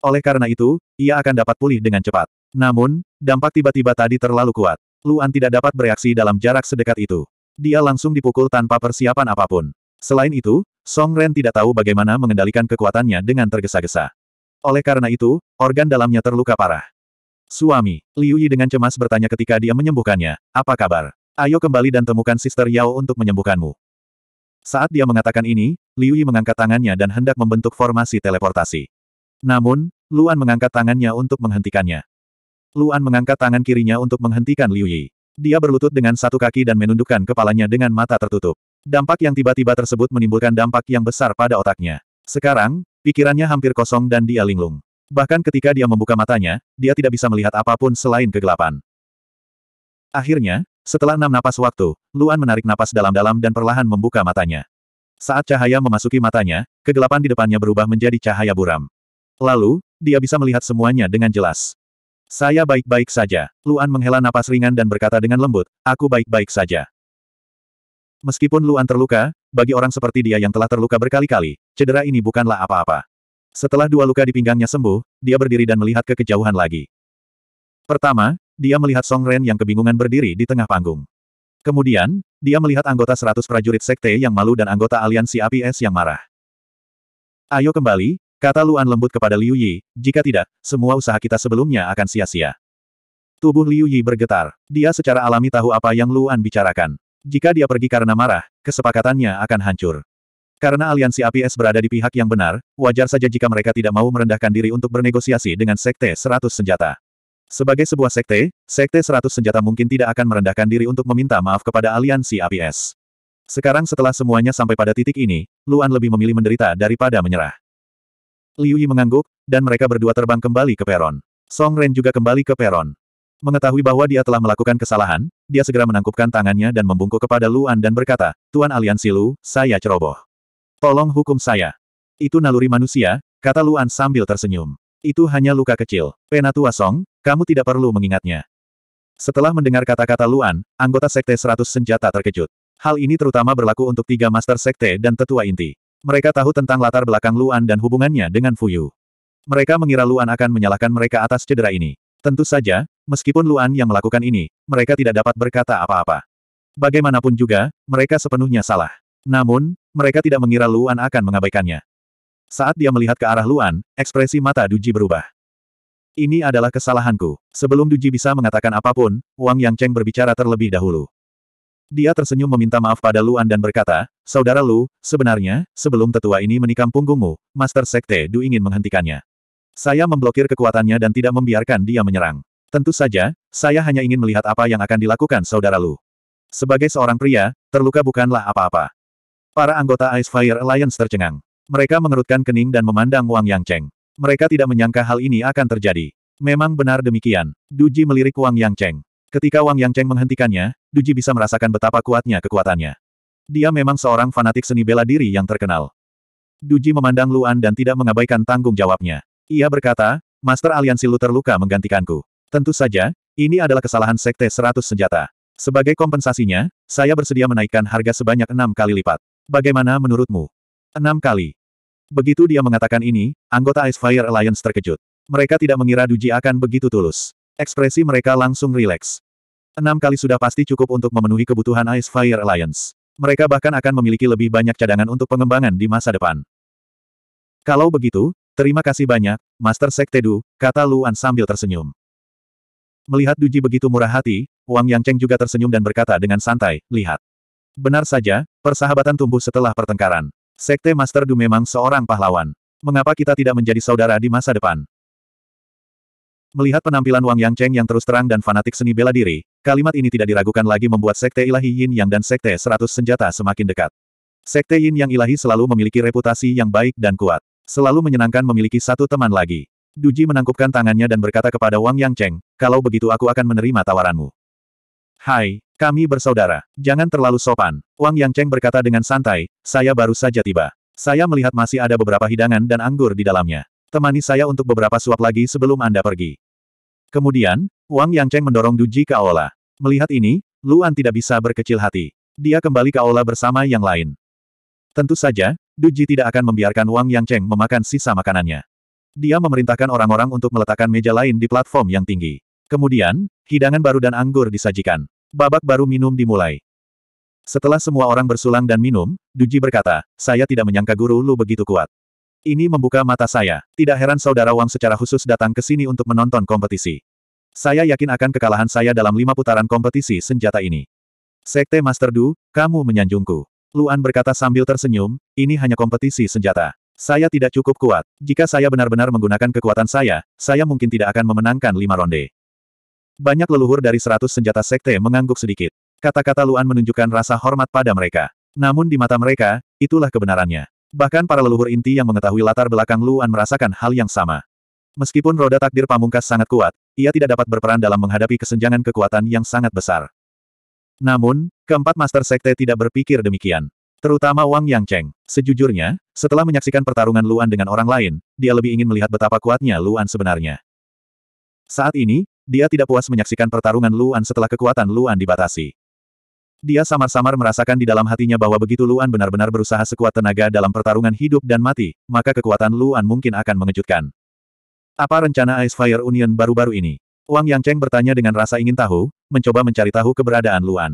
Oleh karena itu, ia akan dapat pulih dengan cepat. Namun, dampak tiba-tiba tadi terlalu kuat. Luan tidak dapat bereaksi dalam jarak sedekat itu. Dia langsung dipukul tanpa persiapan apapun. Selain itu, Song Ren tidak tahu bagaimana mengendalikan kekuatannya dengan tergesa-gesa. Oleh karena itu, organ dalamnya terluka parah. Suami, Liu Yi dengan cemas bertanya ketika dia menyembuhkannya, apa kabar? Ayo kembali dan temukan Sister Yao untuk menyembuhkanmu. Saat dia mengatakan ini, Liu Yi mengangkat tangannya dan hendak membentuk formasi teleportasi. Namun, Luan mengangkat tangannya untuk menghentikannya. Luan mengangkat tangan kirinya untuk menghentikan Liu Yi. Dia berlutut dengan satu kaki dan menundukkan kepalanya dengan mata tertutup. Dampak yang tiba-tiba tersebut menimbulkan dampak yang besar pada otaknya. Sekarang, pikirannya hampir kosong dan dia linglung. Bahkan ketika dia membuka matanya, dia tidak bisa melihat apapun selain kegelapan. Akhirnya, setelah enam napas waktu, Luan menarik napas dalam-dalam dan perlahan membuka matanya. Saat cahaya memasuki matanya, kegelapan di depannya berubah menjadi cahaya buram. Lalu, dia bisa melihat semuanya dengan jelas. Saya baik-baik saja. Luan menghela napas ringan dan berkata dengan lembut, aku baik-baik saja. Meskipun Luan terluka, bagi orang seperti dia yang telah terluka berkali-kali, cedera ini bukanlah apa-apa. Setelah dua luka di pinggangnya sembuh, dia berdiri dan melihat ke kejauhan lagi. Pertama, dia melihat Song Ren yang kebingungan berdiri di tengah panggung. Kemudian, dia melihat anggota seratus prajurit sekte yang malu dan anggota aliansi APS yang marah. Ayo kembali, Kata Luan lembut kepada Liu Yi, jika tidak, semua usaha kita sebelumnya akan sia-sia. Tubuh Liu Yi bergetar. Dia secara alami tahu apa yang Luan bicarakan. Jika dia pergi karena marah, kesepakatannya akan hancur. Karena aliansi APS berada di pihak yang benar, wajar saja jika mereka tidak mau merendahkan diri untuk bernegosiasi dengan Sekte Seratus Senjata. Sebagai sebuah sekte, Sekte Seratus Senjata mungkin tidak akan merendahkan diri untuk meminta maaf kepada aliansi APS. Sekarang setelah semuanya sampai pada titik ini, Luan lebih memilih menderita daripada menyerah. Liu Yi mengangguk, dan mereka berdua terbang kembali ke peron. Song Ren juga kembali ke peron. Mengetahui bahwa dia telah melakukan kesalahan, dia segera menangkupkan tangannya dan membungkuk kepada Luan dan berkata, Tuan Aliansi Lu, saya ceroboh. Tolong hukum saya. Itu naluri manusia, kata Luan sambil tersenyum. Itu hanya luka kecil. Penatua Song, kamu tidak perlu mengingatnya. Setelah mendengar kata-kata Luan, anggota Sekte 100 Senjata terkejut. Hal ini terutama berlaku untuk tiga Master Sekte dan Tetua Inti. Mereka tahu tentang latar belakang Luan dan hubungannya dengan Fuyu. Mereka mengira Luan akan menyalahkan mereka atas cedera ini. Tentu saja, meskipun Luan yang melakukan ini, mereka tidak dapat berkata apa-apa. Bagaimanapun juga, mereka sepenuhnya salah. Namun, mereka tidak mengira Luan akan mengabaikannya. Saat dia melihat ke arah Luan, ekspresi mata Duji berubah. Ini adalah kesalahanku. Sebelum Duji bisa mengatakan apapun, Wang Yang Cheng berbicara terlebih dahulu. Dia tersenyum meminta maaf pada Luan dan berkata, Saudara Lu, sebenarnya, sebelum tetua ini menikam punggungmu, Master Sekte Du ingin menghentikannya. Saya memblokir kekuatannya dan tidak membiarkan dia menyerang. Tentu saja, saya hanya ingin melihat apa yang akan dilakukan saudara Lu. Sebagai seorang pria, terluka bukanlah apa-apa. Para anggota Ice Fire Alliance tercengang. Mereka mengerutkan kening dan memandang Wang Yang Cheng. Mereka tidak menyangka hal ini akan terjadi. Memang benar demikian. Duji melirik Wang Yang Cheng. Ketika Wang Yang Cheng menghentikannya, Duji bisa merasakan betapa kuatnya kekuatannya. Dia memang seorang fanatik seni bela diri yang terkenal. Duji memandang Luan dan tidak mengabaikan tanggung jawabnya. Ia berkata, Master Aliansi Luther Luka menggantikanku. Tentu saja, ini adalah kesalahan Sekte Seratus Senjata. Sebagai kompensasinya, saya bersedia menaikkan harga sebanyak enam kali lipat. Bagaimana menurutmu? Enam kali. Begitu dia mengatakan ini, anggota Ice Fire Alliance terkejut. Mereka tidak mengira Duji akan begitu tulus. Ekspresi mereka langsung rileks. Enam kali sudah pasti cukup untuk memenuhi kebutuhan Ice Fire Alliance mereka bahkan akan memiliki lebih banyak cadangan untuk pengembangan di masa depan. Kalau begitu, terima kasih banyak, Master Sekte Du, kata Luan sambil tersenyum. Melihat Duji begitu murah hati, Wang Yangcheng juga tersenyum dan berkata dengan santai, lihat. Benar saja, persahabatan tumbuh setelah pertengkaran. Sekte Master Du memang seorang pahlawan. Mengapa kita tidak menjadi saudara di masa depan? Melihat penampilan Wang Yang Cheng yang terus terang dan fanatik seni bela diri, kalimat ini tidak diragukan lagi membuat Sekte Ilahi Yin Yang dan Sekte Seratus Senjata semakin dekat. Sekte Yin Yang Ilahi selalu memiliki reputasi yang baik dan kuat. Selalu menyenangkan memiliki satu teman lagi. Duji menangkupkan tangannya dan berkata kepada Wang Yang Cheng, kalau begitu aku akan menerima tawaranmu. Hai, kami bersaudara. Jangan terlalu sopan. Wang Yang Cheng berkata dengan santai, saya baru saja tiba. Saya melihat masih ada beberapa hidangan dan anggur di dalamnya. Temani saya untuk beberapa suap lagi sebelum Anda pergi. Kemudian, Wang Yangcheng mendorong Duji ke aula. Melihat ini, Luan tidak bisa berkecil hati. Dia kembali ke aula bersama yang lain. Tentu saja, Duji tidak akan membiarkan Wang Yangcheng memakan sisa makanannya. Dia memerintahkan orang-orang untuk meletakkan meja lain di platform yang tinggi. Kemudian, hidangan baru dan anggur disajikan. Babak baru minum dimulai. Setelah semua orang bersulang dan minum, Duji berkata, saya tidak menyangka guru Lu begitu kuat. Ini membuka mata saya. Tidak heran saudara Wang secara khusus datang ke sini untuk menonton kompetisi. Saya yakin akan kekalahan saya dalam lima putaran kompetisi senjata ini. Sekte Master Du, kamu menyanjungku. Luan berkata sambil tersenyum, ini hanya kompetisi senjata. Saya tidak cukup kuat. Jika saya benar-benar menggunakan kekuatan saya, saya mungkin tidak akan memenangkan lima ronde. Banyak leluhur dari seratus senjata sekte mengangguk sedikit. Kata-kata Luan menunjukkan rasa hormat pada mereka. Namun di mata mereka, itulah kebenarannya. Bahkan para leluhur inti yang mengetahui latar belakang Luan merasakan hal yang sama. Meskipun roda takdir pamungkas sangat kuat, ia tidak dapat berperan dalam menghadapi kesenjangan kekuatan yang sangat besar. Namun, keempat Master Sekte tidak berpikir demikian. Terutama Wang Yang Cheng. Sejujurnya, setelah menyaksikan pertarungan Luan dengan orang lain, dia lebih ingin melihat betapa kuatnya Luan sebenarnya. Saat ini, dia tidak puas menyaksikan pertarungan Luan setelah kekuatan Luan dibatasi. Dia samar-samar merasakan di dalam hatinya bahwa begitu Luan benar-benar berusaha sekuat tenaga dalam pertarungan hidup dan mati, maka kekuatan Luan mungkin akan mengejutkan. Apa rencana Ice Fire Union baru-baru ini? Wang Yangcheng bertanya dengan rasa ingin tahu, mencoba mencari tahu keberadaan Luan.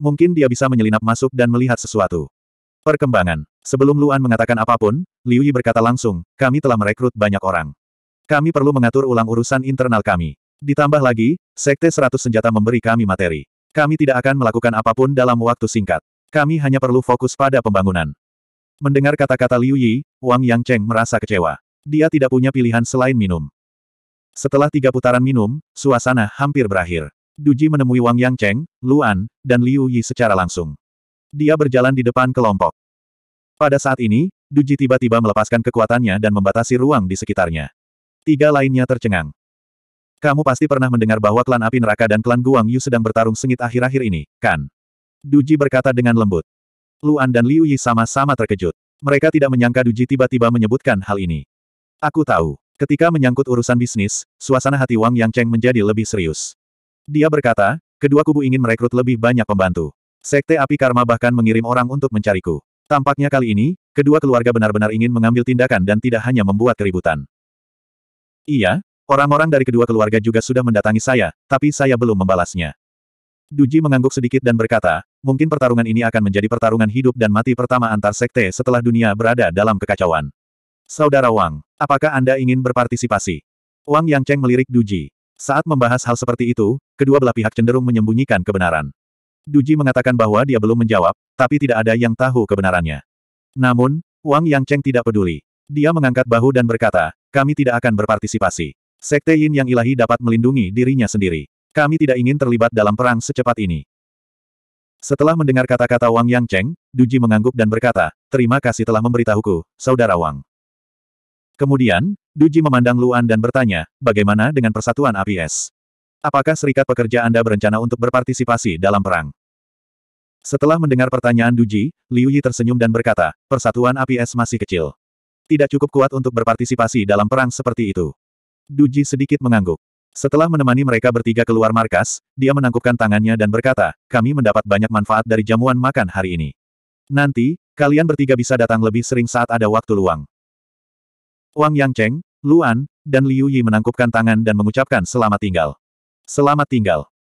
Mungkin dia bisa menyelinap masuk dan melihat sesuatu. Perkembangan. Sebelum Luan mengatakan apapun, Liu Yi berkata langsung, kami telah merekrut banyak orang. Kami perlu mengatur ulang urusan internal kami. Ditambah lagi, Sekte Seratus Senjata memberi kami materi. Kami tidak akan melakukan apapun dalam waktu singkat. Kami hanya perlu fokus pada pembangunan. Mendengar kata-kata Liu Yi, Wang Yang Cheng merasa kecewa. Dia tidak punya pilihan selain minum. Setelah tiga putaran minum, suasana hampir berakhir. Duji menemui Wang Yang Cheng, Luan, dan Liu Yi secara langsung. Dia berjalan di depan kelompok. Pada saat ini, Duji tiba-tiba melepaskan kekuatannya dan membatasi ruang di sekitarnya. Tiga lainnya tercengang. Kamu pasti pernah mendengar bahwa klan api neraka dan klan Guang Yu sedang bertarung sengit akhir-akhir ini, kan? Duji berkata dengan lembut. Luan dan Liu Yi sama-sama terkejut. Mereka tidak menyangka Duji tiba-tiba menyebutkan hal ini. Aku tahu. Ketika menyangkut urusan bisnis, suasana hati Wang Yang Cheng menjadi lebih serius. Dia berkata, kedua kubu ingin merekrut lebih banyak pembantu. Sekte api karma bahkan mengirim orang untuk mencariku. Tampaknya kali ini, kedua keluarga benar-benar ingin mengambil tindakan dan tidak hanya membuat keributan. Iya, Orang-orang dari kedua keluarga juga sudah mendatangi saya, tapi saya belum membalasnya. Duji mengangguk sedikit dan berkata, mungkin pertarungan ini akan menjadi pertarungan hidup dan mati pertama antar sekte setelah dunia berada dalam kekacauan. Saudara Wang, apakah Anda ingin berpartisipasi? Wang Yang Cheng melirik Duji. Saat membahas hal seperti itu, kedua belah pihak cenderung menyembunyikan kebenaran. Duji mengatakan bahwa dia belum menjawab, tapi tidak ada yang tahu kebenarannya. Namun, Wang Yang Cheng tidak peduli. Dia mengangkat bahu dan berkata, kami tidak akan berpartisipasi. Sekte Yin yang ilahi dapat melindungi dirinya sendiri. Kami tidak ingin terlibat dalam perang secepat ini. Setelah mendengar kata-kata Wang Yang Cheng, Duji mengangguk dan berkata, terima kasih telah memberitahuku, Saudara Wang. Kemudian, Duji memandang Luan dan bertanya, bagaimana dengan persatuan APS? Apakah serikat pekerja Anda berencana untuk berpartisipasi dalam perang? Setelah mendengar pertanyaan Duji, Liu Yi tersenyum dan berkata, persatuan APS masih kecil. Tidak cukup kuat untuk berpartisipasi dalam perang seperti itu. Duji sedikit mengangguk. Setelah menemani mereka bertiga keluar markas, dia menangkupkan tangannya dan berkata, kami mendapat banyak manfaat dari jamuan makan hari ini. Nanti, kalian bertiga bisa datang lebih sering saat ada waktu luang. Wang Yangcheng, Luan, dan Liu Yi menangkupkan tangan dan mengucapkan selamat tinggal. Selamat tinggal.